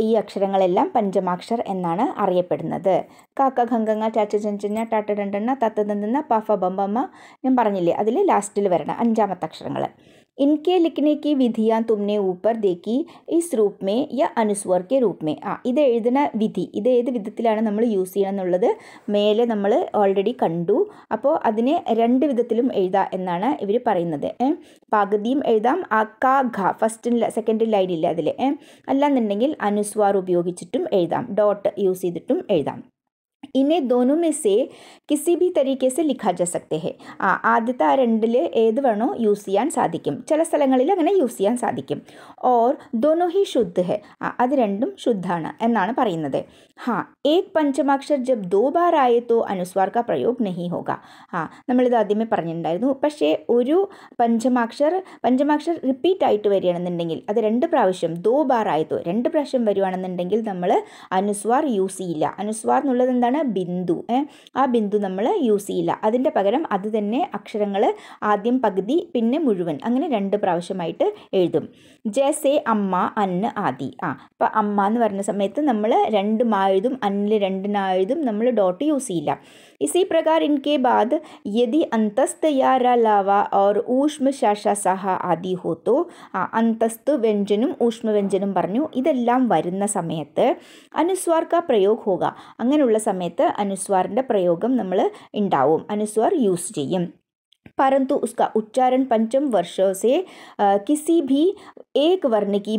ഈ അക്ഷരങ്ങളെല്ലാം പഞ്ചമാക്ഷർ എന്നാണ് അറിയപ്പെടുന്നത് കാക്ക ഖങ്കങ്ങ ചാച്ച ചെഞ്ചഞ്ഞ ടാട്ട രണ്ടെണ്ണ തത്ത തന്ന പഫ ബമ്പമ്മ ഞാൻ പറഞ്ഞില്ലേ അതിൽ ലാസ്റ്റിൽ വരണം അഞ്ചാമത്തെ അക്ഷരങ്ങൾ इनके लिखने की विधियाँ तुमने ऊपर देखी ഇസ് രൂപ്മേ യ അനുസ്വർ കെ രൂപ്മേ ആ ഇത് എഴുതുന്ന വിധി ഇത് ഏത് വിധത്തിലാണ് നമ്മൾ യൂസ് ചെയ്യണം എന്നുള്ളത് മേലെ നമ്മൾ ഓൾറെഡി കണ്ടു അപ്പോൾ അതിനെ രണ്ട് വിധത്തിലും എഴുതാം എന്നാണ് ഇവർ പറയുന്നത് പകുതിയും എഴുതാം ആ കാ ഘ ഫസ്റ്റ് സെക്കൻഡ് ലൈനില്ല അതിൽ അല്ലാന്നുണ്ടെങ്കിൽ അനുസ്വാർ ഉപയോഗിച്ചിട്ടും എഴുതാം ഡോട്ട് യൂസ് ചെയ്തിട്ടും എഴുതാം ഇനെ दोनों में से किसी भी तरीके से लिखा जा सकते हैं ആ ആദ്യത്തെ ആ രണ്ടിൽ ഏത് വേണോ യൂസ് ചെയ്യാൻ സാധിക്കും ചില സ്ഥലങ്ങളിൽ അങ്ങനെ യൂസ് ചെയ്യാൻ സാധിക്കും ഓർ ദോനോ ഹി ശുദ്ധ ഹെ അത് രണ്ടും ശുദ്ധാണ് എന്നാണ് പറയുന്നത് ഹാ ഏക് പഞ്ചമാക്ഷർ ജബ് ദോ ബാർ ആയ അനുസ്വാർ കാ പ്രയോഗ് നഹി ഹോക ആ നമ്മളിത് ആദ്യമേ പറഞ്ഞിട്ടുണ്ടായിരുന്നു പക്ഷേ ഒരു പഞ്ചമാക്ഷർ പഞ്ചമാക്ഷർ റിപ്പീറ്റ് ആയിട്ട് വരികയാണെന്നുണ്ടെങ്കിൽ അത് രണ്ട് പ്രാവശ്യം ദോ ബാർ ആയതോ രണ്ട് പ്രാവശ്യം വരുവാണെന്നുണ്ടെങ്കിൽ നമ്മൾ അനുസ്വാർ യൂസ് ചെയ്യില്ല അനുസ്വാർ എന്നുള്ളത് എന്താണ് ബിന്ദു ആ ബിന്ദു നമ്മൾ യൂസ് ചെയ്യില്ല അതിൻ്റെ പകരം അത് തന്നെ അക്ഷരങ്ങൾ ആദ്യം പകുതി പിന്നെ മുഴുവൻ അങ്ങനെ രണ്ട് പ്രാവശ്യമായിട്ട് എഴുതും ജയസേ അമ്മ അന്ന് ആദി ആ അപ്പം അമ്മ എന്ന് പറഞ്ഞ സമയത്ത് നമ്മൾ രണ്ട് മാ എഴുതും അന്നിൽ രണ്ട് എഴുതും നമ്മൾ ഡോട്ട് യൂസ് ചെയ്യില്ല ഇസി പ്രകാർ ഇൻകെ ബാദ് യതി അന്തസ്ത് യാര ലാവ ഓർ ഊഷ്മ ശാഷ സഹ ആദി ഹോത്തു ആ അന്തസ്ത് വ്യഞ്ജനും ഊഷ്മ വ്യഞ്ജനും പറഞ്ഞു ഇതെല്ലാം വരുന്ന സമയത്ത് അനുസ്വാർക്ക പ്രയോഗ ഹോക അങ്ങനെയുള്ള സമയത്ത് സമയത്ത് അനുസ്വാറിൻ്റെ പ്രയോഗം നമ്മൾ ഉണ്ടാവും അനുസ്വാർ യൂസ് ചെയ്യും परंतु उसका उच्चारण पंचम वर्षों से ഭി किसी भी एक वर्ण की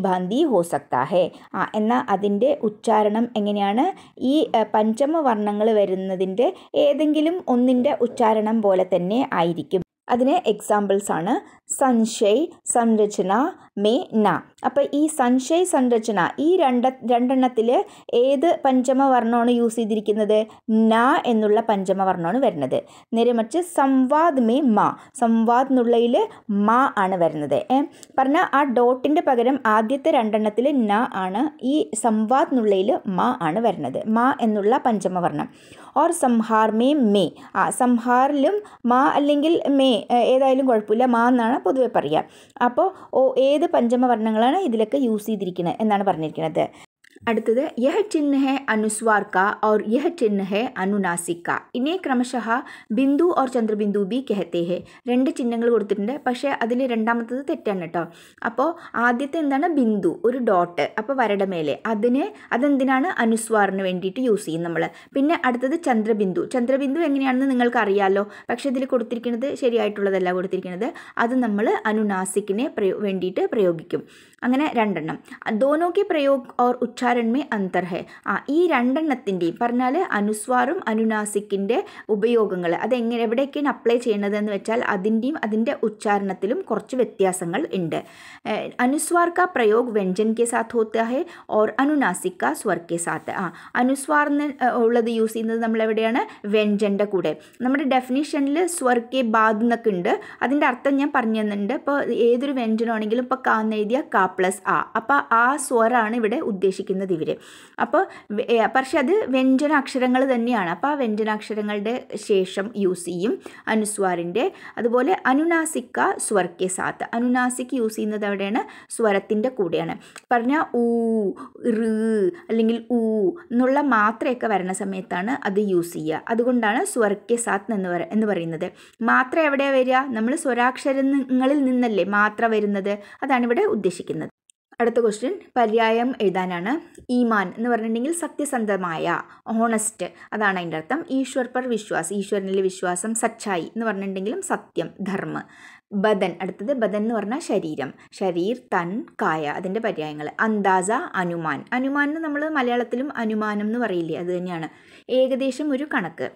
हो सकता है ആ എന്നാൽ അതിൻ്റെ ഉച്ചാരണം എങ്ങനെയാണ് ഈ പഞ്ചമ വർണ്ണങ്ങൾ വരുന്നതിൻ്റെ ഏതെങ്കിലും ഒന്നിൻ്റെ ഉച്ചാരണം പോലെ തന്നെ ആയിരിക്കും അതിന് എക്സാമ്പിൾസാണ് സംശയ് സംരചന മേ ന അപ്പോൾ ഈ സൺഷയ് സംരചന ഈ രണ്ട് രണ്ടെണ്ണത്തില് ഏത് പഞ്ചമവർണ്ണമാണ് യൂസ് ചെയ്തിരിക്കുന്നത് ന എന്നുള്ള പഞ്ചമവർണ്ണമാണ് വരുന്നത് നേരെ മറിച്ച് സംവാദ് മേ മാ സംവാദ് എന്നുള്ളതിൽ മാ ആണ് വരുന്നത് പറഞ്ഞ ആ ഡോട്ടിന്റെ പകരം ആദ്യത്തെ രണ്ടെണ്ണത്തില് ന ആണ് ഈ സംവാദ് എന്നുള്ളതിൽ മാ ആണ് വരുന്നത് മാ എന്നുള്ള പഞ്ചമവർണ്ണം ഓർ സംഹാർ മേ മേ ആ സംഹാറിലും മാ അല്ലെങ്കിൽ മേ ഏതായാലും കുഴപ്പമില്ല മാ എന്നാണ് പൊതുവെ പറയുക അപ്പോൾ ഓ ഏത് പഞ്ചമവർണ്ണങ്ങളാണ് ഇതിലൊക്കെ യൂസ് ചെയ്തിരിക്കുന്നത് എന്നാണ് പറഞ്ഞിരിക്കുന്നത് അടുത്തത് യഹ ചിഹ്ന ഹെ അനുസ്വാർ കാ ഓർ യഹ ചിഹ്ന ഹെ അനുനാസിക് കാ ഇനെ ക്രമശഃ ബിന്ദു ഓർ ചന്ദ്രബിന്ദു ബി കെഹത്തെ ഹെ രണ്ട് ചിഹ്നങ്ങൾ കൊടുത്തിട്ടുണ്ട് പക്ഷേ അതിൽ രണ്ടാമത്തത് തെറ്റാണ് കേട്ടോ അപ്പോൾ ആദ്യത്തെ എന്താണ് ബിന്ദു ഒരു ഡോട്ട് അപ്പോൾ വരടമേലെ അതിന് അതെന്തിനാണ് അനുസ്വാറിന് വേണ്ടിയിട്ട് യൂസ് ചെയ്യും നമ്മൾ പിന്നെ അടുത്തത് ചന്ദ്രബിന്ദു ചന്ദ്രബിന്ദു എങ്ങനെയാണെന്ന് നിങ്ങൾക്ക് അറിയാമല്ലോ പക്ഷേ ഇതിൽ കൊടുത്തിരിക്കുന്നത് ശരിയായിട്ടുള്ളതല്ല കൊടുത്തിരിക്കുന്നത് അത് നമ്മൾ അനുനാസിക്കിനെ പ്രയോ വേണ്ടിയിട്ട് പ്രയോഗിക്കും അങ്ങനെ രണ്ടെണ്ണം ദോനോക്കി പ്രയോഗ് ഓർ ഉച്ചാരൺ മേ അന്തർ ഹെ ആ ഈ രണ്ടെണ്ണത്തിൻ്റെയും പറഞ്ഞാൽ അനുസ്വാറും അനുനാസിക്കിൻ്റെ ഉപയോഗങ്ങൾ അതെങ്ങനെ എവിടേക്കാണ് അപ്ലൈ ചെയ്യണതെന്ന് വെച്ചാൽ അതിൻ്റെയും അതിൻ്റെ ഉച്ചാരണത്തിലും കുറച്ച് വ്യത്യാസങ്ങൾ ഉണ്ട് അനുസ്വാർക്ക പ്രയോഗ് വ്യഞ്ജൻ കെ സാത്ത് ഹോത്ത ഓർ അനുനാസിക്ക കാ സാത്ത് ആ അനുസ്വാർ ഉള്ളത് യൂസ് ചെയ്യുന്നത് നമ്മൾ എവിടെയാണ് വ്യഞ്ജൻ്റെ കൂടെ നമ്മുടെ ഡെഫിനിഷനിൽ സ്വർക്കെ ബാദ് എന്നൊക്കെ ഉണ്ട് അതിൻ്റെ അർത്ഥം ഞാൻ പറഞ്ഞു തന്നിട്ടുണ്ട് ഇപ്പോൾ ഏതൊരു വ്യഞ്ജനമാണെങ്കിലും ഇപ്പോൾ കാന്നെഴുതിയ കാ പ്ലസ് ആ അപ്പോൾ ആ സ്വറാണ് ഇവിടെ ഉദ്ദേശിക്കുന്നത് ഇവർ അപ്പോൾ പക്ഷെ അത് വ്യഞ്ജനാക്ഷരങ്ങൾ തന്നെയാണ് അപ്പോൾ ആ വ്യഞ്ജനാക്ഷരങ്ങളുടെ ശേഷം യൂസ് ചെയ്യും അനുസ്വാറിൻ്റെ അതുപോലെ അനുനാസിക്ക സ്വർക്കെ സാത്ത് അനുനാസിക്ക് യൂസ് ചെയ്യുന്നത് അവിടെയാണ് സ്വരത്തിൻ്റെ കൂടെയാണ് പറഞ്ഞാൽ ഊ റ് അല്ലെങ്കിൽ ഊ എന്നുള്ള മാത്രയൊക്കെ വരണ സമയത്താണ് അത് യൂസ് ചെയ്യുക അതുകൊണ്ടാണ് സ്വർക്കെ സാത്ത് എന്ന് പറ എന്ന് പറയുന്നത് മാത്ര എവിടെയാണ് വരിക നമ്മൾ സ്വരാക്ഷരങ്ങളിൽ നിന്നല്ലേ മാത്ര വരുന്നത് അതാണ് ഇവിടെ ഉദ്ദേശിക്കുന്നത് അടുത്ത ക്വസ്റ്റ്യൻ പര്യായം എഴുതാനാണ് ഈമാൻ എന്ന് പറഞ്ഞിട്ടുണ്ടെങ്കിൽ സത്യസന്ധമായ ഓണസ്റ്റ് അതാണ് അതിൻ്റെ അർത്ഥം ഈശ്വർ പർ വിശ്വാസ് ഈശ്വരനിൽ വിശ്വാസം സച്ചായി എന്ന് പറഞ്ഞിട്ടുണ്ടെങ്കിലും സത്യം ധർമ്മ ബദൻ അടുത്തത് ബദൻ എന്ന് പറഞ്ഞാൽ ശരീരം ശരീർ തൻ കായ അതിൻ്റെ പര്യായങ്ങൾ അന്താസ അനുമാൻ അനുമാൻ നമ്മൾ മലയാളത്തിലും അനുമാനം എന്ന് പറയില്ലേ അത് തന്നെയാണ് ഏകദേശം ഒരു കണക്ക്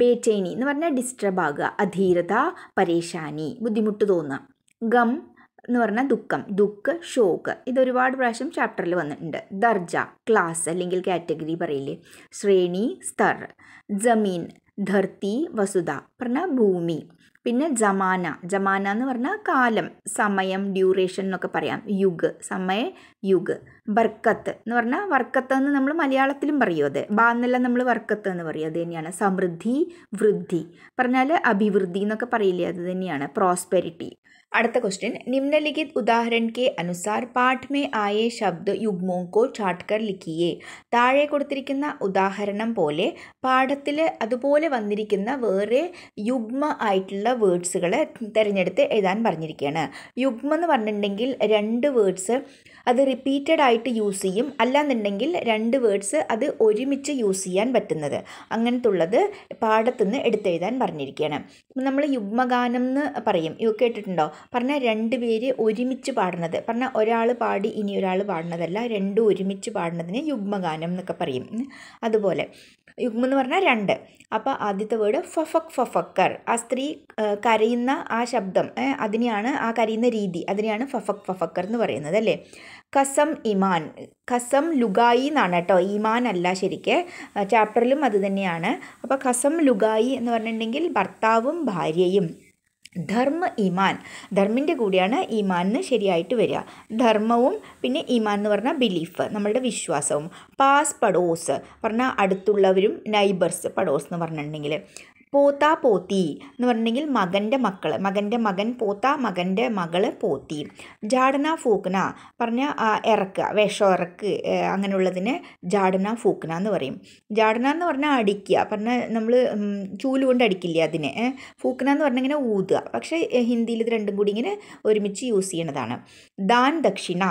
ബേറ്റേനി എന്ന് പറഞ്ഞാൽ ഡിസ്റ്റർബ് ആകുക അധീരത പരേശാനി ബുദ്ധിമുട്ട് തോന്നുക ഗം എന്ന് പറഞ്ഞാൽ ദുഃഖം ദുഃഖ് ഷോക്ക് ഇത് ഒരുപാട് പ്രാവശ്യം ചാപ്റ്ററിൽ വന്നിട്ടുണ്ട് ദർജ ക്ലാസ് അല്ലെങ്കിൽ കാറ്റഗറി പറയില്ലേ ശ്രേണി സ്തർ ജമീൻ ധർത്തി വസുത പറഞ്ഞാൽ ഭൂമി പിന്നെ ജമാന ജമാന എന്ന് പറഞ്ഞാൽ കാലം സമയം ഡ്യൂറേഷൻ എന്നൊക്കെ പറയാം യുഗ് സമയ യുഗ് ബർക്കത്ത് എന്ന് പറഞ്ഞാൽ വർക്കത്ത് എന്ന് നമ്മൾ മലയാളത്തിലും പറയും അത് ബാന്നല്ല നമ്മൾ വർക്കത്ത് എന്ന് പറയും അത് തന്നെയാണ് സമൃദ്ധി വൃദ്ധി പറഞ്ഞാൽ അഭിവൃദ്ധി എന്നൊക്കെ പറയില്ലേ അത് തന്നെയാണ് പ്രോസ്പെരിറ്റി അടുത്ത क्वेश्चन निम्नलिखित ഉദാഹരണം के अनुसार പാഠ്മേ ആയ ശബ്ദ യുഗ്മോ കോ ചാട്ട്കർ ലിഖിയേ താഴെ കൊടുത്തിരിക്കുന്ന ഉദാഹരണം പോലെ പാഠത്തിൽ അതുപോലെ വന്നിരിക്കുന്ന വേറെ യുഗ്മ ആയിട്ടുള്ള വേർഡ്സുകൾ തിരഞ്ഞെടുത്ത് എഴുതാൻ പറഞ്ഞിരിക്കുകയാണ് യുഗ്മം എന്ന് പറഞ്ഞിട്ടുണ്ടെങ്കിൽ രണ്ട് വേർഡ്സ് അത് റിപ്പീറ്റഡ് ആയിട്ട് യൂസ് ചെയ്യും അല്ലാന്നുണ്ടെങ്കിൽ രണ്ട് വേർഡ്സ് അത് ഒരുമിച്ച് യൂസ് ചെയ്യാൻ പറ്റുന്നത് അങ്ങനത്തെ ഉള്ളത് പാഠത്തുനിന്ന് എടുത്തെഴുതാൻ പറഞ്ഞിരിക്കുകയാണ് നമ്മൾ യുഗ്മഗാനം എന്ന് പറയും കേട്ടിട്ടുണ്ടോ പറഞ്ഞാൽ രണ്ട് പേര് ഒരുമിച്ച് പാടുന്നത് പറഞ്ഞാൽ ഒരാൾ പാടി ഇനി ഒരാൾ പാടുന്നതല്ല രണ്ടും ഒരുമിച്ച് പാടുന്നതിന് യുഗ്മഗാനം എന്നൊക്കെ പറയും അതുപോലെ യുഗ്മം എന്ന് പറഞ്ഞാൽ രണ്ട് അപ്പോൾ ആദ്യത്തെ വേർഡ് ഫഫക് ഫഫക്കർ ആ സ്ത്രീ കരയുന്ന ആ ശബ്ദം അതിനെയാണ് ആ കരയുന്ന രീതി അതിനെയാണ് ഫഫക് ഫഫക്കർ എന്ന് പറയുന്നത് അല്ലേ കസം ഇമാൻ കസം ലുഗായി എന്നാണ് കേട്ടോ ഇമാൻ അല്ല ശരിക്ക് ചാപ്റ്ററിലും അത് തന്നെയാണ് അപ്പോൾ കസം ലുഗായി എന്ന് പറഞ്ഞിട്ടുണ്ടെങ്കിൽ ഭർത്താവും ഭാര്യയും ധർമ്മ ഇമാൻ ധർമ്മിൻ്റെ കൂടിയാണ് ഇമാൻ എന്ന് ശരിയായിട്ട് വരിക ധർമ്മവും പിന്നെ ഇമാൻ എന്ന് പറഞ്ഞാൽ ബിലീഫ് നമ്മളുടെ വിശ്വാസവും പാസ് പടോസ് പറഞ്ഞാൽ അടുത്തുള്ളവരും നൈബേഴ്സ് പടോസ് എന്ന് പറഞ്ഞിട്ടുണ്ടെങ്കിൽ പോത്ത പോത്തി എന്ന് പറഞ്ഞിട്ടുണ്ടെങ്കിൽ മകൻ്റെ മക്കൾ മകൻ്റെ മകൻ പോത്ത മകൻ്റെ മകള് പോത്തി ജാഡന ഫൂക്കന പറഞ്ഞ ഇറക്കുക വേഷം ഇറക്ക് അങ്ങനെയുള്ളതിന് ജാഡന ഫൂക്കന എന്ന് പറയും ജാടന എന്ന് പറഞ്ഞാൽ അടിക്കുക പറഞ്ഞാൽ നമ്മൾ ചൂല് കൊണ്ട് അടിക്കില്ല അതിനെ ഫൂക്കന എന്ന് പറഞ്ഞാൽ ഇങ്ങനെ ഊതുക പക്ഷേ ഹിന്ദിയിൽ ഇത് രണ്ടും കൂടി ഇങ്ങനെ ഒരുമിച്ച് യൂസ് ചെയ്യണതാണ് ദാൻ ദക്ഷിണ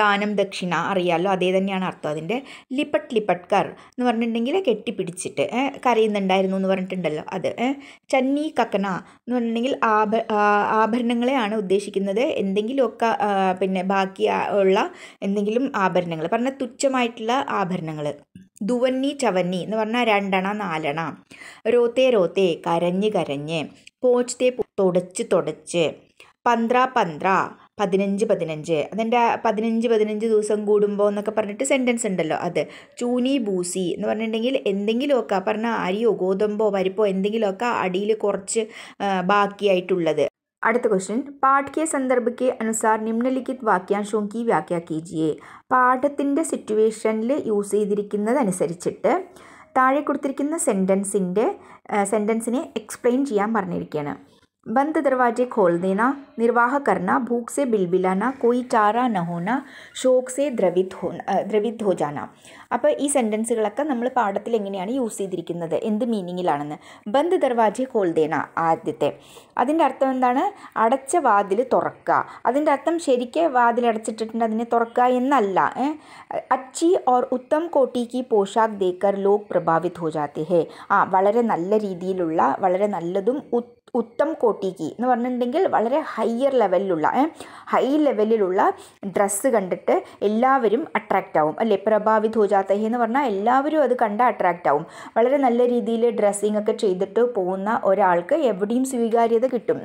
ദാനം ദക്ഷിണ അറിയാമല്ലോ അതേ തന്നെയാണ് അർത്ഥം അതിൻ്റെ ലിപ്പട്ട് ലിപ്പട്ട് കർ എന്ന് പറഞ്ഞിട്ടുണ്ടെങ്കിൽ കെട്ടിപ്പിടിച്ചിട്ട് കരയുന്നുണ്ടായിരുന്നു എന്ന് പറഞ്ഞിട്ടുണ്ടല്ലോ അത് ചന്നി കക്കന എന്ന് പറഞ്ഞിട്ടുണ്ടെങ്കിൽ ആഭ ആഭരണങ്ങളെയാണ് ഉദ്ദേശിക്കുന്നത് എന്തെങ്കിലുമൊക്കെ പിന്നെ ബാക്കി ഉള്ള എന്തെങ്കിലും ആഭരണങ്ങൾ പറഞ്ഞാൽ തുച്ഛമായിട്ടുള്ള ആഭരണങ്ങൾ ദുവന്നി ചവന്നി എന്ന് പറഞ്ഞാൽ രണ്ടണ നാലണ രോത്തേ രോത്തേ കരഞ്ഞ് കരഞ്ഞ് പോച്ചത്തെ തുടച്ച് തുടച്ച് പന്ത്ര പന്ത്ര പതിനഞ്ച് പതിനഞ്ച് അതെൻ്റെ പതിനഞ്ച് പതിനഞ്ച് ദിവസം കൂടുമ്പോൾ എന്നൊക്കെ പറഞ്ഞിട്ട് സെൻറ്റൻസ് ഉണ്ടല്ലോ അത് ചൂനി ബൂസി എന്ന് പറഞ്ഞിട്ടുണ്ടെങ്കിൽ എന്തെങ്കിലുമൊക്കെ പറഞ്ഞാൽ അരിയോ ഗോതമ്പോ പരിപ്പോ എന്തെങ്കിലുമൊക്കെ അടിയിൽ കുറച്ച് ബാക്കിയായിട്ടുള്ളത് അടുത്ത ക്വസ്റ്റ്യൻ പാഠ്യ കെ അനുസാർ നിമ്നലിഖിത് വാക്യാംശവും കീ വ്യാഖ്യാ കീജിയെ പാഠത്തിൻ്റെ സിറ്റുവേഷനിൽ യൂസ് ചെയ്തിരിക്കുന്നതനുസരിച്ചിട്ട് താഴെ കൊടുത്തിരിക്കുന്ന സെൻറ്റൻസിൻ്റെ സെൻറ്റൻസിനെ എക്സ്പ്ലെയിൻ ചെയ്യാൻ പറഞ്ഞിരിക്കുകയാണ് बंद दरवाजे खोल देना निर्वाह करना भूख से बिलबिलाना कोई चारा न होना ഷോക്ക് സേ ദ്രവിത് ഹോ ദ്രവിത് ഹോ ജാന അപ്പോൾ ഈ സെൻറ്റൻസുകളൊക്കെ നമ്മൾ പാഠത്തിൽ എങ്ങനെയാണ് യൂസ് ചെയ്തിരിക്കുന്നത് എന്ത് മീനിങ്ങിലാണെന്ന് ബന്ദ് ദർവാജെ കോൾദേണ ആദ്യത്തെ അതിൻ്റെ അർത്ഥം എന്താണ് അടച്ച വാതിൽ തുറക്കുക അതിൻ്റെ അർത്ഥം ശരിക്ക് വാതിൽ അടച്ചിട്ടിട്ടുണ്ട് അതിനെ തുറക്കുക എന്നല്ല അച്ചി ഓർ ഉത്തം കോട്ടിക്ക് പോഷാക് ദേക്കർ ലോക് പ്രഭാവിത് ഹോ ജാത്തി ഹേ ആ വളരെ നല്ല രീതിയിലുള്ള വളരെ നല്ലതും ഉത്തം കോട്ടിക്ക് എന്ന് പറഞ്ഞിട്ടുണ്ടെങ്കിൽ വളരെ ഹയർ ലെവലിലുള്ള ഹൈ ലെവലിലുള്ള ഡ്രസ്സ് കണ്ടിട്ട് എല്ലാവരും അട്രാക്റ്റ് ആവും അല്ലേ പ്രഭാവി ഹോജാത്തഹി എന്ന് പറഞ്ഞാൽ എല്ലാവരും അത് കണ്ട് അട്രാക്റ്റ് ആവും വളരെ നല്ല രീതിയിൽ ഡ്രസ്സിങ് ഒക്കെ ചെയ്തിട്ട് പോകുന്ന ഒരാൾക്ക് എവിടെയും സ്വീകാര്യത കിട്ടും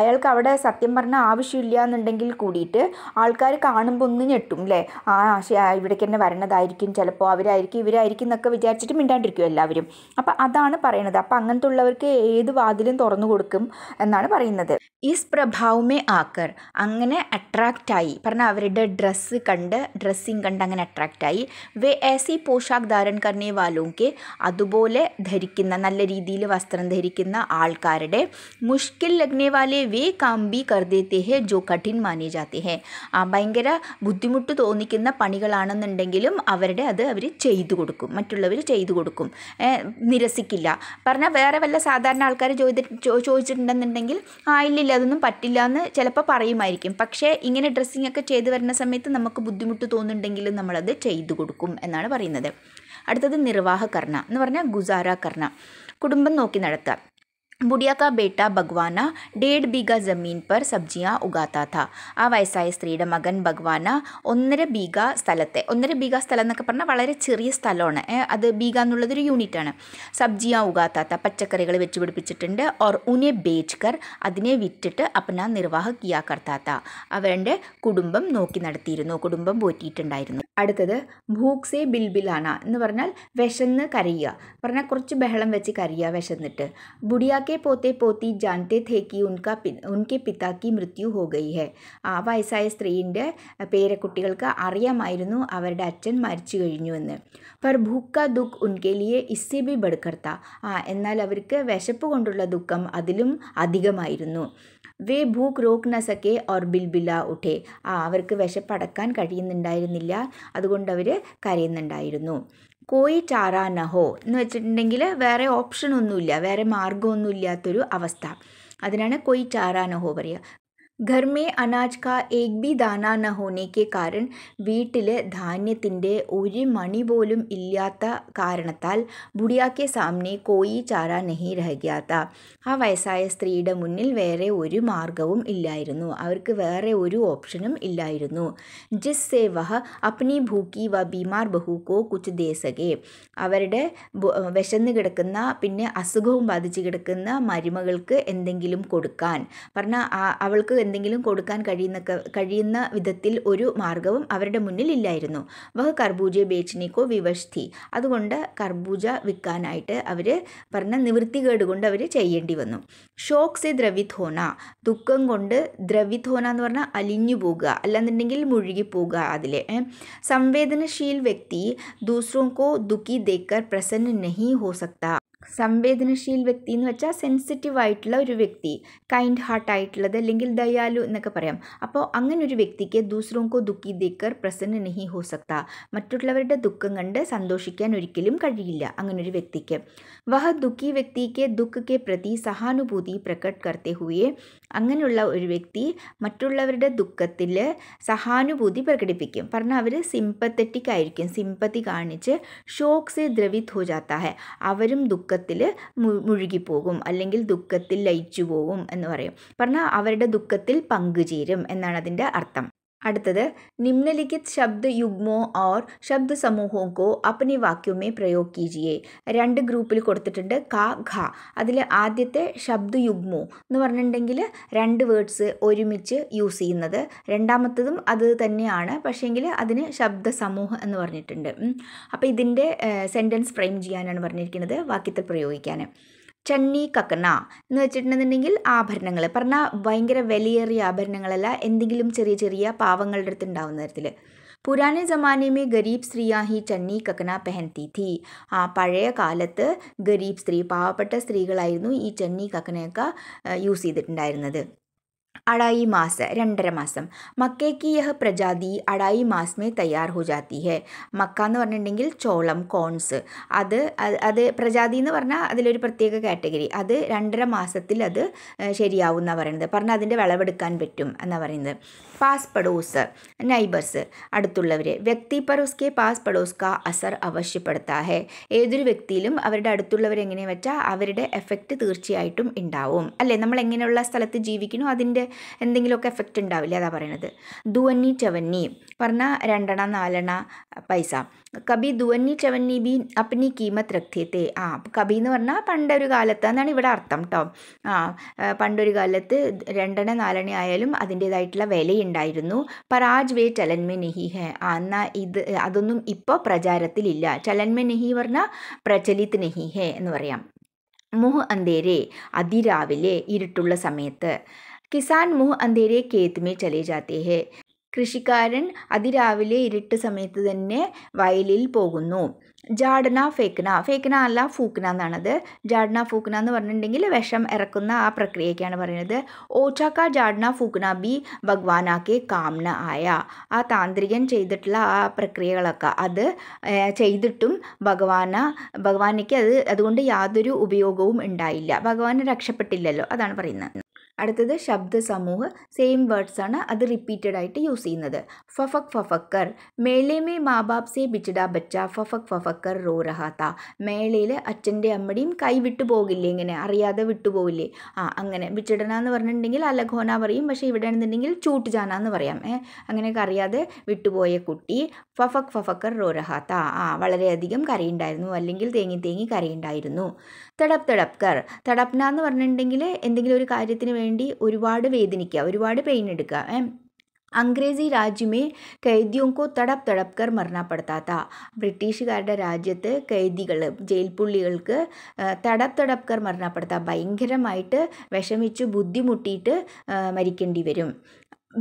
അയാൾക്ക് അവിടെ സത്യം പറഞ്ഞാൽ ആവശ്യമില്ല എന്നുണ്ടെങ്കിൽ കൂടിയിട്ട് ആൾക്കാർ കാണുമ്പോൾ ഒന്ന് ഞെട്ടും അല്ലേ ആ ഇവിടേക്ക് തന്നെ വരണതായിരിക്കും ചിലപ്പോൾ അവരായിരിക്കും ഇവരായിരിക്കും എന്നൊക്കെ വിചാരിച്ചിട്ട് മിണ്ടാണ്ടിരിക്കും എല്ലാവരും അപ്പം അതാണ് പറയണത് അപ്പം അങ്ങനത്തെ ഉള്ളവർക്ക് ഏത് വാതിലും തുറന്നു കൊടുക്കും കൊടുക്കും എന്നാണ് പറയുന്നത് ഈസ് പ്രഭാവമേ ആക്കർ അങ്ങനെ അട്രാക്റ്റായി പറഞ്ഞാൽ അവരുടെ ഡ്രസ്സ് കണ്ട് ഡ്രസ്സിങ് കണ്ട് അങ്ങനെ അട്രാക്റ്റായി വേ ഏസി പോഷാക് ധാരൻ കർണേ വാലോങ്കെ അതുപോലെ ധരിക്കുന്ന നല്ല രീതിയിൽ വസ്ത്രം ധരിക്കുന്ന ആൾക്കാരുടെ മുഷ്കിൽ ലഗ്നേ വാലെ വേ കാമ്പി കർദേത്തെ ഹെ ജോ കഠിൻ മാനേ ജാത്തെ ഹെ ഭയങ്കര ബുദ്ധിമുട്ട് തോന്നിക്കുന്ന പണികളാണെന്നുണ്ടെങ്കിലും അവരുടെ അത് അവർ ചെയ്തു കൊടുക്കും മറ്റുള്ളവർ ചെയ്തു കൊടുക്കും നിരസിക്കില്ല പറഞ്ഞാൽ വേറെ വല്ല സാധാരണ ആൾക്കാർ ചോദിച്ചിട്ട് ചോദിച്ചിട്ടുണ്ടെന്നുണ്ടെങ്കിൽ ആ ഇല്ലില്ല അതൊന്നും പറ്റില്ല എന്ന് ചിലപ്പോൾ പറയുമായിരിക്കും പക്ഷേ ഇങ്ങനെ ഡ്രസ്സിംഗ് ഒക്കെ ചെയ്തു വരുന്ന സമയത്ത് നമുക്ക് ബുദ്ധിമുട്ട് തോന്നുന്നുണ്ടെങ്കിലും നമ്മളത് ചെയ്തു കൊടുക്കും എന്നാണ് പറയുന്നത് അടുത്തത് നിർവാഹകർണ എന്ന് പറഞ്ഞാൽ ഗുസാര കർണ കുടുംബം നോക്കി നടത്തുക बुढ़िया का बेटा बगवाना डेढ़ बीघा ज़मीन पर സബ്ജിയാ ഉഗാത്ത ത ആ വയസ്സായ സ്ത്രീയുടെ മകൻ ഭഗവാന ഒന്നര ബീഗ സ്ഥലത്തെ ഒന്നര ബീഗ സ്ഥലം എന്നൊക്കെ പറഞ്ഞാൽ വളരെ ചെറിയ സ്ഥലമാണ് അത് ബീഗ എന്നുള്ളതൊരു യൂണിറ്റാണ് സബ്ജിയാ ഉഗാത്ത ത പച്ചക്കറികൾ വെച്ച് പിടിപ്പിച്ചിട്ടുണ്ട് ഓർ ഉനെ ബേച്ച്കർ അതിനെ വിറ്റിട്ട് അപ്പന നിർവാഹ കിയാ കർത്താത്ത അവരുടെ കുടുംബം നോക്കി നടത്തിയിരുന്നു കുടുംബം പോറ്റിയിട്ടുണ്ടായിരുന്നു അടുത്തത് ഭൂക്സെ ബിൽബിലാന എന്ന് പറഞ്ഞാൽ വിശന്ന് കരയുക പറഞ്ഞാൽ കുറച്ച് ബഹളം വെച്ച് കരയുക വിശന്നിട്ട് ബുഡിയാക്കെ പോത്തെ പോത്തി ജാനത്തെ തേക്കി ഉൻകാ ഉൻകെ പിത്താക്കി മൃത്യു ഹോഗയി ഹെ ആ വയസ്സായ സ്ത്രീൻ്റെ പേരക്കുട്ടികൾക്ക് അറിയാമായിരുന്നു അവരുടെ അച്ഛൻ മരിച്ചു കഴിഞ്ഞു എന്ന് പർ ഭൂക്ക ദുഃഖ് ഉൻകെ ലിയെ ഇസ്സെ ബി ബെടുക്കർത്ത ആ എന്നാൽ അവർക്ക് വിശപ്പ് കൊണ്ടുള്ള ദുഃഖം അതിലും അധികമായിരുന്നു വേ ഭൂക്ക് റോക്ക് നസക്കെ ഓർ ബിൽബില ഉഠേ ആ അവർക്ക് വിശപ്പടക്കാൻ കഴിയുന്നുണ്ടായിരുന്നില്ല അതുകൊണ്ട് അവർ കരയുന്നുണ്ടായിരുന്നു കോയി നഹോ എന്ന് വെച്ചിട്ടുണ്ടെങ്കിൽ വേറെ ഓപ്ഷൻ ഒന്നുമില്ല വേറെ മാർഗ്ഗമൊന്നും അവസ്ഥ അതിനാണ് കൊയ് ചാറാനഹോ പറയുക घर में अनाज का एक भी ദാന न होने के कारण ധാന്യത്തിൻ്റെ ഒരു മണി പോലും ഇല്ലാത്ത കാരണത്താൽ ബുഡിയാക്കെ സാമനെ കോയി ചാര നഹി രഹ്യാത്ത ആ വയസ്സായ സ്ത്രീയുടെ മുന്നിൽ വേറെ ഒരു മാർഗവും ഇല്ലായിരുന്നു അവർക്ക് വേറെ ഒരു ഓപ്ഷനും ഇല്ലായിരുന്നു ജിസ്സെ വഹ അപ്നി ഭൂക്കി വ ബീമാർ ബഹുക്കോ കുച്ച് ദേസകെ അവരുടെ വിശന്ന് കിടക്കുന്ന പിന്നെ അസുഖവും ബാധിച്ച് കിടക്കുന്ന മരുമകൾക്ക് എന്തെങ്കിലും കൊടുക്കാൻ പറഞ്ഞാൽ അവൾക്ക് എന്തെങ്കിലും കൊടുക്കാൻ കഴിയുന്ന കഴിയുന്ന വിധത്തിൽ ഒരു മാർഗവും അവരുടെ മുന്നിൽ ഇല്ലായിരുന്നു വഹ് കർബൂജ ബേച്ചിനേക്കോ വിവഷ്തി അതുകൊണ്ട് കർബൂജ വിൽക്കാനായിട്ട് അവർ പറഞ്ഞ നിവൃത്തികേട് കൊണ്ട് അവർ ചെയ്യേണ്ടി വന്നു ഷോക്സ് എ ദ്രവിധോന ദുഃഖം കൊണ്ട് ദ്രവിധോന എന്ന് പറഞ്ഞാൽ അലിഞ്ഞു പോകുക അല്ലാന്നുണ്ടെങ്കിൽ മുഴുകിപ്പോവുക അതിലെ സംവേദനശീൽ വ്യക്തി ദൂസ്രോക്കോ ദുഃഖി ദേക്കർ പ്രസന്ന നഹി ഹോസക്ത സംവേദനശീൽ വ്യക്തി എന്ന് വെച്ചാൽ സെൻസിറ്റീവ് ആയിട്ടുള്ള ഒരു വ്യക്തി കൈൻഡ് ഹാർട്ട് ആയിട്ടുള്ളത് അല്ലെങ്കിൽ ദയാലു എന്നൊക്കെ പറയാം അപ്പോൾ അങ്ങനെ ഒരു വ്യക്തിക്ക് ദൂസറോങ്കോ ദുഃഖി ദേക്കർ പ്രസന്ന നഹി ഹോസക്ത മറ്റുള്ളവരുടെ ദുഃഖം കണ്ട് സന്തോഷിക്കാൻ ഒരിക്കലും കഴിയില്ല അങ്ങനെ ഒരു വ്യക്തിക്ക് വഹ ദുഃഖി വ്യക്തിക്ക് ദുഃഖക്ക് പ്രതി സഹാനുഭൂതി പ്രകട് കർത്തേ ഹുയെ അങ്ങനെയുള്ള ഒരു വ്യക്തി മറ്റുള്ളവരുടെ ദുഃഖത്തിൽ സഹാനുഭൂതി പ്രകടിപ്പിക്കും പറഞ്ഞാൽ അവർ സിമ്പത്തറ്റിക് ആയിരിക്കും സിമ്പത്തി കാണിച്ച് ഷോക്ക് സെ ദ്രവിത് ഹോ അവരും ദുഃഖത്തിൽ മുഴുകിപ്പോകും അല്ലെങ്കിൽ ദുഃഖത്തിൽ ലയിച്ചു പോകും എന്ന് പറയും പറഞ്ഞാൽ അവരുടെ ദുഃഖത്തിൽ പങ്കുചേരും എന്നാണ് അതിൻ്റെ അർത്ഥം അടുത്തത് നിമ്നലിഖിത് ശബ്ദ യുഗ്മോ ഓർ ശബ്ദ समूहों കോ അപ്നി वाक्यों में രണ്ട് ഗ്രൂപ്പിൽ കൊടുത്തിട്ടുണ്ട് ക ഘ അതിൽ ആദ്യത്തെ ശബ്ദ യുഗ്മോ എന്ന് പറഞ്ഞിട്ടുണ്ടെങ്കിൽ രണ്ട് വേർഡ്സ് ഒരുമിച്ച് യൂസ് ചെയ്യുന്നത് രണ്ടാമത്തതും അത് തന്നെയാണ് പക്ഷേങ്കിൽ അതിന് ശബ്ദ സമൂഹം എന്ന് പറഞ്ഞിട്ടുണ്ട് അപ്പോൾ ഇതിൻ്റെ സെൻറ്റൻസ് ഫ്രെയിം ചെയ്യാനാണ് പറഞ്ഞിരിക്കുന്നത് വാക്യത്തിൽ പ്രയോഗിക്കാൻ ചണ്ണി കക്കണ എന്ന് വെച്ചിട്ടുണ്ടെന്നുണ്ടെങ്കിൽ ആഭരണങ്ങൾ പറഞ്ഞാൽ ഭയങ്കര വിലയേറിയ ആഭരണങ്ങളല്ല എന്തെങ്കിലും ചെറിയ ചെറിയ പാവങ്ങളുടെ അടുത്ത് ഉണ്ടാവുന്ന തരത്തിൽ പുരാണ ജമാനയുമേ ഗരീബ് സ്ത്രീയാ ഹി ചണ്ണി കക്കന പെഹൻതി തീ ആ പഴയ കാലത്ത് ഗരീബ് സ്ത്രീ പാവപ്പെട്ട സ്ത്രീകളായിരുന്നു ഈ ചണ്ണി കക്കനയൊക്കെ യൂസ് ചെയ്തിട്ടുണ്ടായിരുന്നത് अढ़ाई मास രണ്ടര മാസം മക്കയ്ക്ക് യഹ പ്രജാതി അടായി മാസ്മേ തയ്യാർ ഹോ ജാത്തി ഹെ മക്ക എന്ന് പറഞ്ഞിട്ടുണ്ടെങ്കിൽ ചോളം കോൺസ് അത് അത് പ്രജാതി എന്ന് പറഞ്ഞാൽ അതിലൊരു പ്രത്യേക കാറ്റഗറി അത് രണ്ടര മാസത്തിൽ അത് ശരിയാവും എന്നാണ് പറയുന്നത് പറഞ്ഞാൽ അതിൻ്റെ വിളവെടുക്കാൻ പറ്റും എന്നാണ് പറയുന്നത് പാസ് പഡോസ് നൈബേഴ്സ് അടുത്തുള്ളവർ വ്യക്തി പർ പാസ് പഡോസ്ക അസർ അവശ്യപ്പെടുത്താ ഏതൊരു വ്യക്തിയിലും അവരുടെ അടുത്തുള്ളവർ എങ്ങനെ വെച്ചാൽ അവരുടെ എഫക്റ്റ് തീർച്ചയായിട്ടും ഉണ്ടാവും അല്ലേ നമ്മൾ എങ്ങനെയുള്ള സ്ഥലത്ത് ജീവിക്കണോ അതിൻ്റെ എന്തെങ്കിലുമൊക്കെ എഫക്റ്റ് ഉണ്ടാവില്ല അതാ പറയണത് ദുവന്നി ചവന്നി പറഞ്ഞാൽ രണ്ടണ നാലെണ്ണ പൈസ കബി ദുവന്നി ചവന്നി ബി അപ്പനി കീമത്ത് രക്തിയത്തെ ആ കബി എന്ന് പറഞ്ഞാൽ പണ്ടൊരു കാലത്ത് എന്നാണ് ഇവിടെ അർത്ഥം കേട്ടോ ആ പണ്ടൊരു കാലത്ത് രണ്ടെണ്ണ നാലെണ്ണ ആയാലും അതിൻ്റേതായിട്ടുള്ള വിലയുണ്ട് ഉണ്ടായിരുന്നു പരാജ് വേ ചലന്മേ നെഹി ഹെ എന്നാൽ ഇത് അതൊന്നും ഇപ്പോൾ പ്രചാരത്തിലില്ല ചലന്മേ നെഹി പറഞ്ഞാൽ പ്രചലിത് നെഹി ഹെ എന്ന് പറയാം മുഹ് അന്തേരെ അതിരാവിലെ ഇരുട്ടുള്ള സമയത്ത് കിസാൻ മുഹ് അന്തേരെ കേത്ത് ചലേ ജാത്തേ ഹെ കൃഷിക്കാരൻ അതിരാവിലെ ഇരുട്ട് സമയത്ത് തന്നെ വയലിൽ പോകുന്നു ജാഡന ഫേക്കന ഫേക്കന അല്ല ഫൂക്കന എന്നാണത് ജാഡന ഫൂക്കന എന്ന് പറഞ്ഞിട്ടുണ്ടെങ്കിൽ വിഷം ഇറക്കുന്ന ആ പ്രക്രിയക്കാണ് പറയുന്നത് ഓച്ചാക്ക ജാഡന ഫൂക്കന ബി ഭഗവാനാക്കെ കാമന ആയ ആ താന്ത്രികൻ ചെയ്തിട്ടുള്ള ആ പ്രക്രിയകളൊക്കെ അത് ചെയ്തിട്ടും ഭഗവാന ഭഗവാനയ്ക്ക് അത് അതുകൊണ്ട് യാതൊരു ഉപയോഗവും ഉണ്ടായില്ല ഭഗവാൻ രക്ഷപ്പെട്ടില്ലല്ലോ അതാണ് പറയുന്നത് അടുത്തത് ശബ്ദ സമൂഹ സെയിം വേർഡ്സ് ആണ് അത് റിപ്പീറ്റഡ് ആയിട്ട് യൂസ് ചെയ്യുന്നത് ഫഫക് ഫഫക്കർ മേളെ മേ മാ ബാപ് ബിച്ചിടാ ബച്ച ഫഫക് ഫഫക്കർ റോ റഹാത്ത മേളയിൽ അച്ഛൻ്റെ അമ്മയുടെയും കൈ വിട്ടു പോകില്ലേ ഇങ്ങനെ അറിയാതെ വിട്ടുപോകില്ലേ ആ അങ്ങനെ ബിച്ചിടന എന്ന് പറഞ്ഞിട്ടുണ്ടെങ്കിൽ അലഘോന പറയും പക്ഷേ ഇവിടെ ആണെന്നുണ്ടെങ്കിൽ ചൂട്ട് ചാന എന്ന് പറയാം അങ്ങനെയൊക്കെ അറിയാതെ വിട്ടുപോയ കുട്ടി ഫഫക് ഫഫക്കർ റോരഹാത്ത ആ വളരെയധികം കറിയുണ്ടായിരുന്നു അല്ലെങ്കിൽ തേങ്ങി തേങ്ങി കറിയുണ്ടായിരുന്നു തടപ് തടപ്കർ തടപ്ന എന്ന് പറഞ്ഞിട്ടുണ്ടെങ്കിൽ എന്തെങ്കിലും ഒരു കാര്യത്തിന് വേണ്ടി ഒരുപാട് വേദനിക്കുക ഒരുപാട് പെയിൻ എടുക്കുക അംഗ്രേസി രാജ്യമേ കൈദിയോങ്കോ തടപ് തടപ്കർ മരണപ്പെടുത്താത്ത ബ്രിട്ടീഷുകാരുടെ രാജ്യത്ത് കൈദികൾ ജയിൽ പുള്ളികൾക്ക് തടപ് തടപ്കർ മരണപ്പെടുത്താം ഭയങ്കരമായിട്ട് വിഷമിച്ച് ബുദ്ധിമുട്ടിയിട്ട് മരിക്കേണ്ടി വരും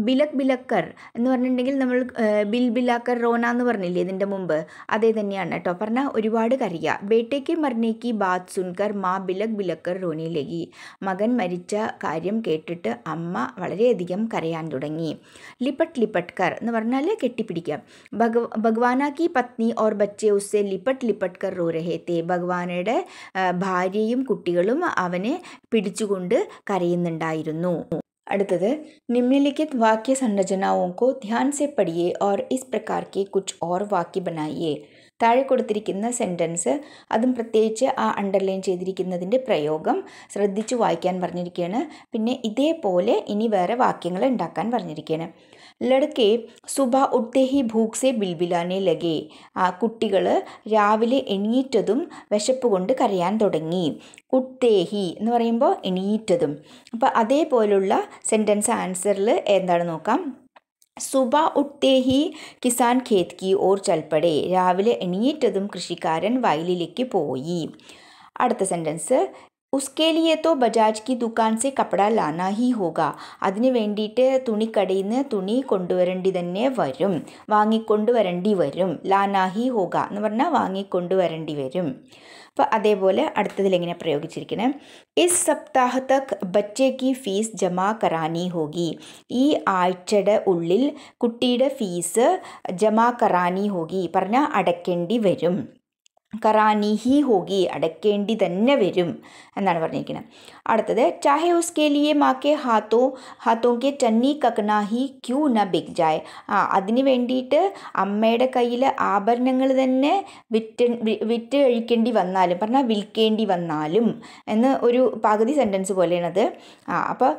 ബിലക് ബിലക്കർ എന്ന് പറഞ്ഞിട്ടുണ്ടെങ്കിൽ നമ്മൾ ബിൽ ബിലാക്കർ റോന എന്ന് പറഞ്ഞില്ലേ ഇതിൻ്റെ മുമ്പ് അതേ തന്നെയാണ് കേട്ടോ പറഞ്ഞാൽ ഒരുപാട് കറിയ ബേട്ടയ്ക്ക് മർണേക്ക് ബാത് സുൻകർ മാ ബിലക് ബിലക്കർ റോനിയിലേക്ക് മകൻ മരിച്ച കാര്യം കേട്ടിട്ട് അമ്മ വളരെയധികം കരയാൻ തുടങ്ങി ലിപ്പട്ട് ലിപ്പട്ട്കർ എന്ന് പറഞ്ഞാൽ കെട്ടിപ്പിടിക്കാം ഭഗവ ഭഗവാനാക്കി പത്നി ഓർ ബച്ചെ ഉസ്സെ ലിപ്പട്ട് ലിപ്പട്ട്കർ കർ റോ രഹേത്തെ ഭഗവാനയുടെ ഭാര്യയും കുട്ടികളും അവനെ പിടിച്ചുകൊണ്ട് കരയുന്നുണ്ടായിരുന്നു അടുത്തത് നിമ്നലിഖിത് വാക്യ संरचनाओं കോ ध्यान से पढ़िए ഓർ ഇസ് प्रकार के कुछ और वाक्य താഴെ കൊടുത്തിരിക്കുന്ന സെൻറ്റൻസ് അതും പ്രത്യേകിച്ച് ആ അണ്ടർലൈൻ ചെയ്തിരിക്കുന്നതിൻ്റെ പ്രയോഗം ശ്രദ്ധിച്ചു വായിക്കാൻ പറഞ്ഞിരിക്കുകയാണ് പിന്നെ ഇതേപോലെ ഇനി വേറെ വാക്യങ്ങൾ ഉണ്ടാക്കാൻ പറഞ്ഞിരിക്കുകയാണ് ലടക്കെ സുബ ഉട്ടേ ഹി ഭൂക്സെ ബിൽബിലാനെ ലഗെ ആ കുട്ടികൾ രാവിലെ എണീറ്റതും വിശപ്പ് കൊണ്ട് കരയാൻ തുടങ്ങി ഉത്തേഹി എന്ന് പറയുമ്പോൾ എണീറ്റതും അപ്പോൾ അതേപോലുള്ള സെൻറ്റൻസ് ആൻസറിൽ എന്താണ് നോക്കാം സുബ ഉട്ടേഹി കിസാൻ ഖേത് കി ഓർ ചൽപ്പടെ രാവിലെ എണീറ്റതും കൃഷിക്കാരൻ വയലിലേക്ക് പോയി അടുത്ത സെൻറ്റൻസ് ഉസ്കേ लिए तो ബജാജ് കി ദുക്കാൻ സെ കപ്പട ലാനാ ഹി ഹോക അതിന് വേണ്ടിയിട്ട് തുണിക്കടയിൽ നിന്ന് തുണി കൊണ്ടുവരേണ്ടി തന്നെ വരും വാങ്ങിക്കൊണ്ടുവരേണ്ടി വരും ലാനാ ഹി ഹോക എന്ന് പറഞ്ഞാൽ വാങ്ങിക്കൊണ്ടുവരേണ്ടി വരും അപ്പോൾ അതേപോലെ അടുത്തതിൽ എങ്ങനെ പ്രയോഗിച്ചിരിക്കണേ ഇസ് സപ്താഹ തക് ബച്ചയ്ക്ക് ഫീസ് ജമാ കറാനി ഹോഗി ഈ ആഴ്ചയുടെ ഉള്ളിൽ കുട്ടിയുടെ ഫീസ് ജമാ കറാനി ഹോഗി പറഞ്ഞാൽ അടയ്ക്കേണ്ടി വരും കറാനിഹി ഹോഗി അടയ്ക്കേണ്ടി തന്നെ വരും എന്നാണ് പറഞ്ഞിരിക്കുന്നത് അടുത്തത് ചാഹെ ഉസ്കേലിയെ മാക്കെ ഹാത്തോ ഹാത്തോക്കെ ചന്നി കക്കനാഹി ക്യൂ ന ബിഗ് ജായ് ആ അതിന് വേണ്ടിയിട്ട് അമ്മയുടെ കയ്യിൽ ആഭരണങ്ങൾ തന്നെ വിറ്റ് വിറ്റ് കഴിക്കേണ്ടി വന്നാലും പറഞ്ഞാൽ വിൽക്കേണ്ടി വന്നാലും എന്ന് ഒരു പകുതി സെൻറ്റൻസ് പോലെയാണത് ആ അപ്പോൾ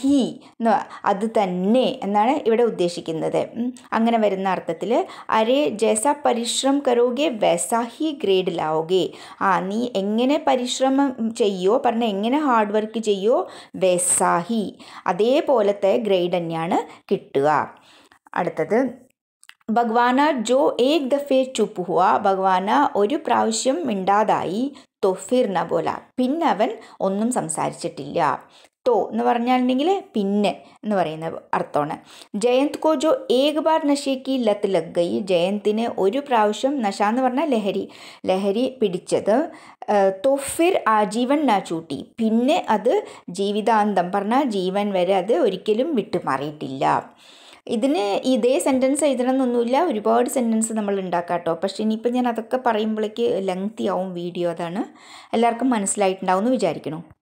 ഹി എന്ന് അത് തന്നെ എന്നാണ് ഇവിടെ ഉദ്ദേശിക്കുന്നത് അങ്ങനെ വരുന്ന അർത്ഥത്തിൽ അരേ ജേസ പരിശ്രം കരോഗെ വൈസാ ഹി ഗ്രേഡ് ആ നീ എങ്ങനെ പരിശ്രമം ചെയ്യോ പറഞ്ഞാൽ എങ്ങനെ ഹാർഡ് വർക്ക് ചെയ്യോ വെസാഹി അതേപോലത്തെ ഗ്രേഡ് തന്നെയാണ് കിട്ടുക അടുത്തത് ഭഗവാന ജോ ഏക് ദഫേ ചുപ്പ് ഹുവ ഭഗവാന ഒരു പ്രാവശ്യം മിണ്ടാതായി തൊഫിർ നബോല പിന്നെ അവൻ ഒന്നും സംസാരിച്ചിട്ടില്ല തോ എന്ന് പറഞ്ഞിട്ടുണ്ടെങ്കിൽ പിന്നെ എന്ന് പറയുന്ന അർത്ഥമാണ് ജയന്ത് കോ ജോ ഏക് ബാർ നശയ്ക്ക് ലത്ത് ലഗ്ഗൈ ജയന്തിന് ഒരു പ്രാവശ്യം നശ എന്ന് പറഞ്ഞാൽ ലഹരി ലഹരി പിടിച്ചത് തൊഫിർ ആ ആജീവൻ നാ ചൂട്ടി പിന്നെ അത് ജീവിതാന്തം പറഞ്ഞാൽ ജീവൻ വരെ അത് ഒരിക്കലും വിട്ടുമാറിയിട്ടില്ല ഇതിന് ഇതേ സെൻറ്റൻസ് എഴുതണമെന്നൊന്നുമില്ല ഒരുപാട് സെൻറ്റൻസ് നമ്മൾ ഉണ്ടാക്കാം കേട്ടോ പക്ഷേ ഇനിയിപ്പോൾ ഞാൻ അതൊക്കെ പറയുമ്പോഴേക്ക് ലെങ്തി ആവും വീഡിയോ അതാണ് എല്ലാവർക്കും മനസ്സിലായിട്ടുണ്ടാവും എന്ന് വിചാരിക്കണം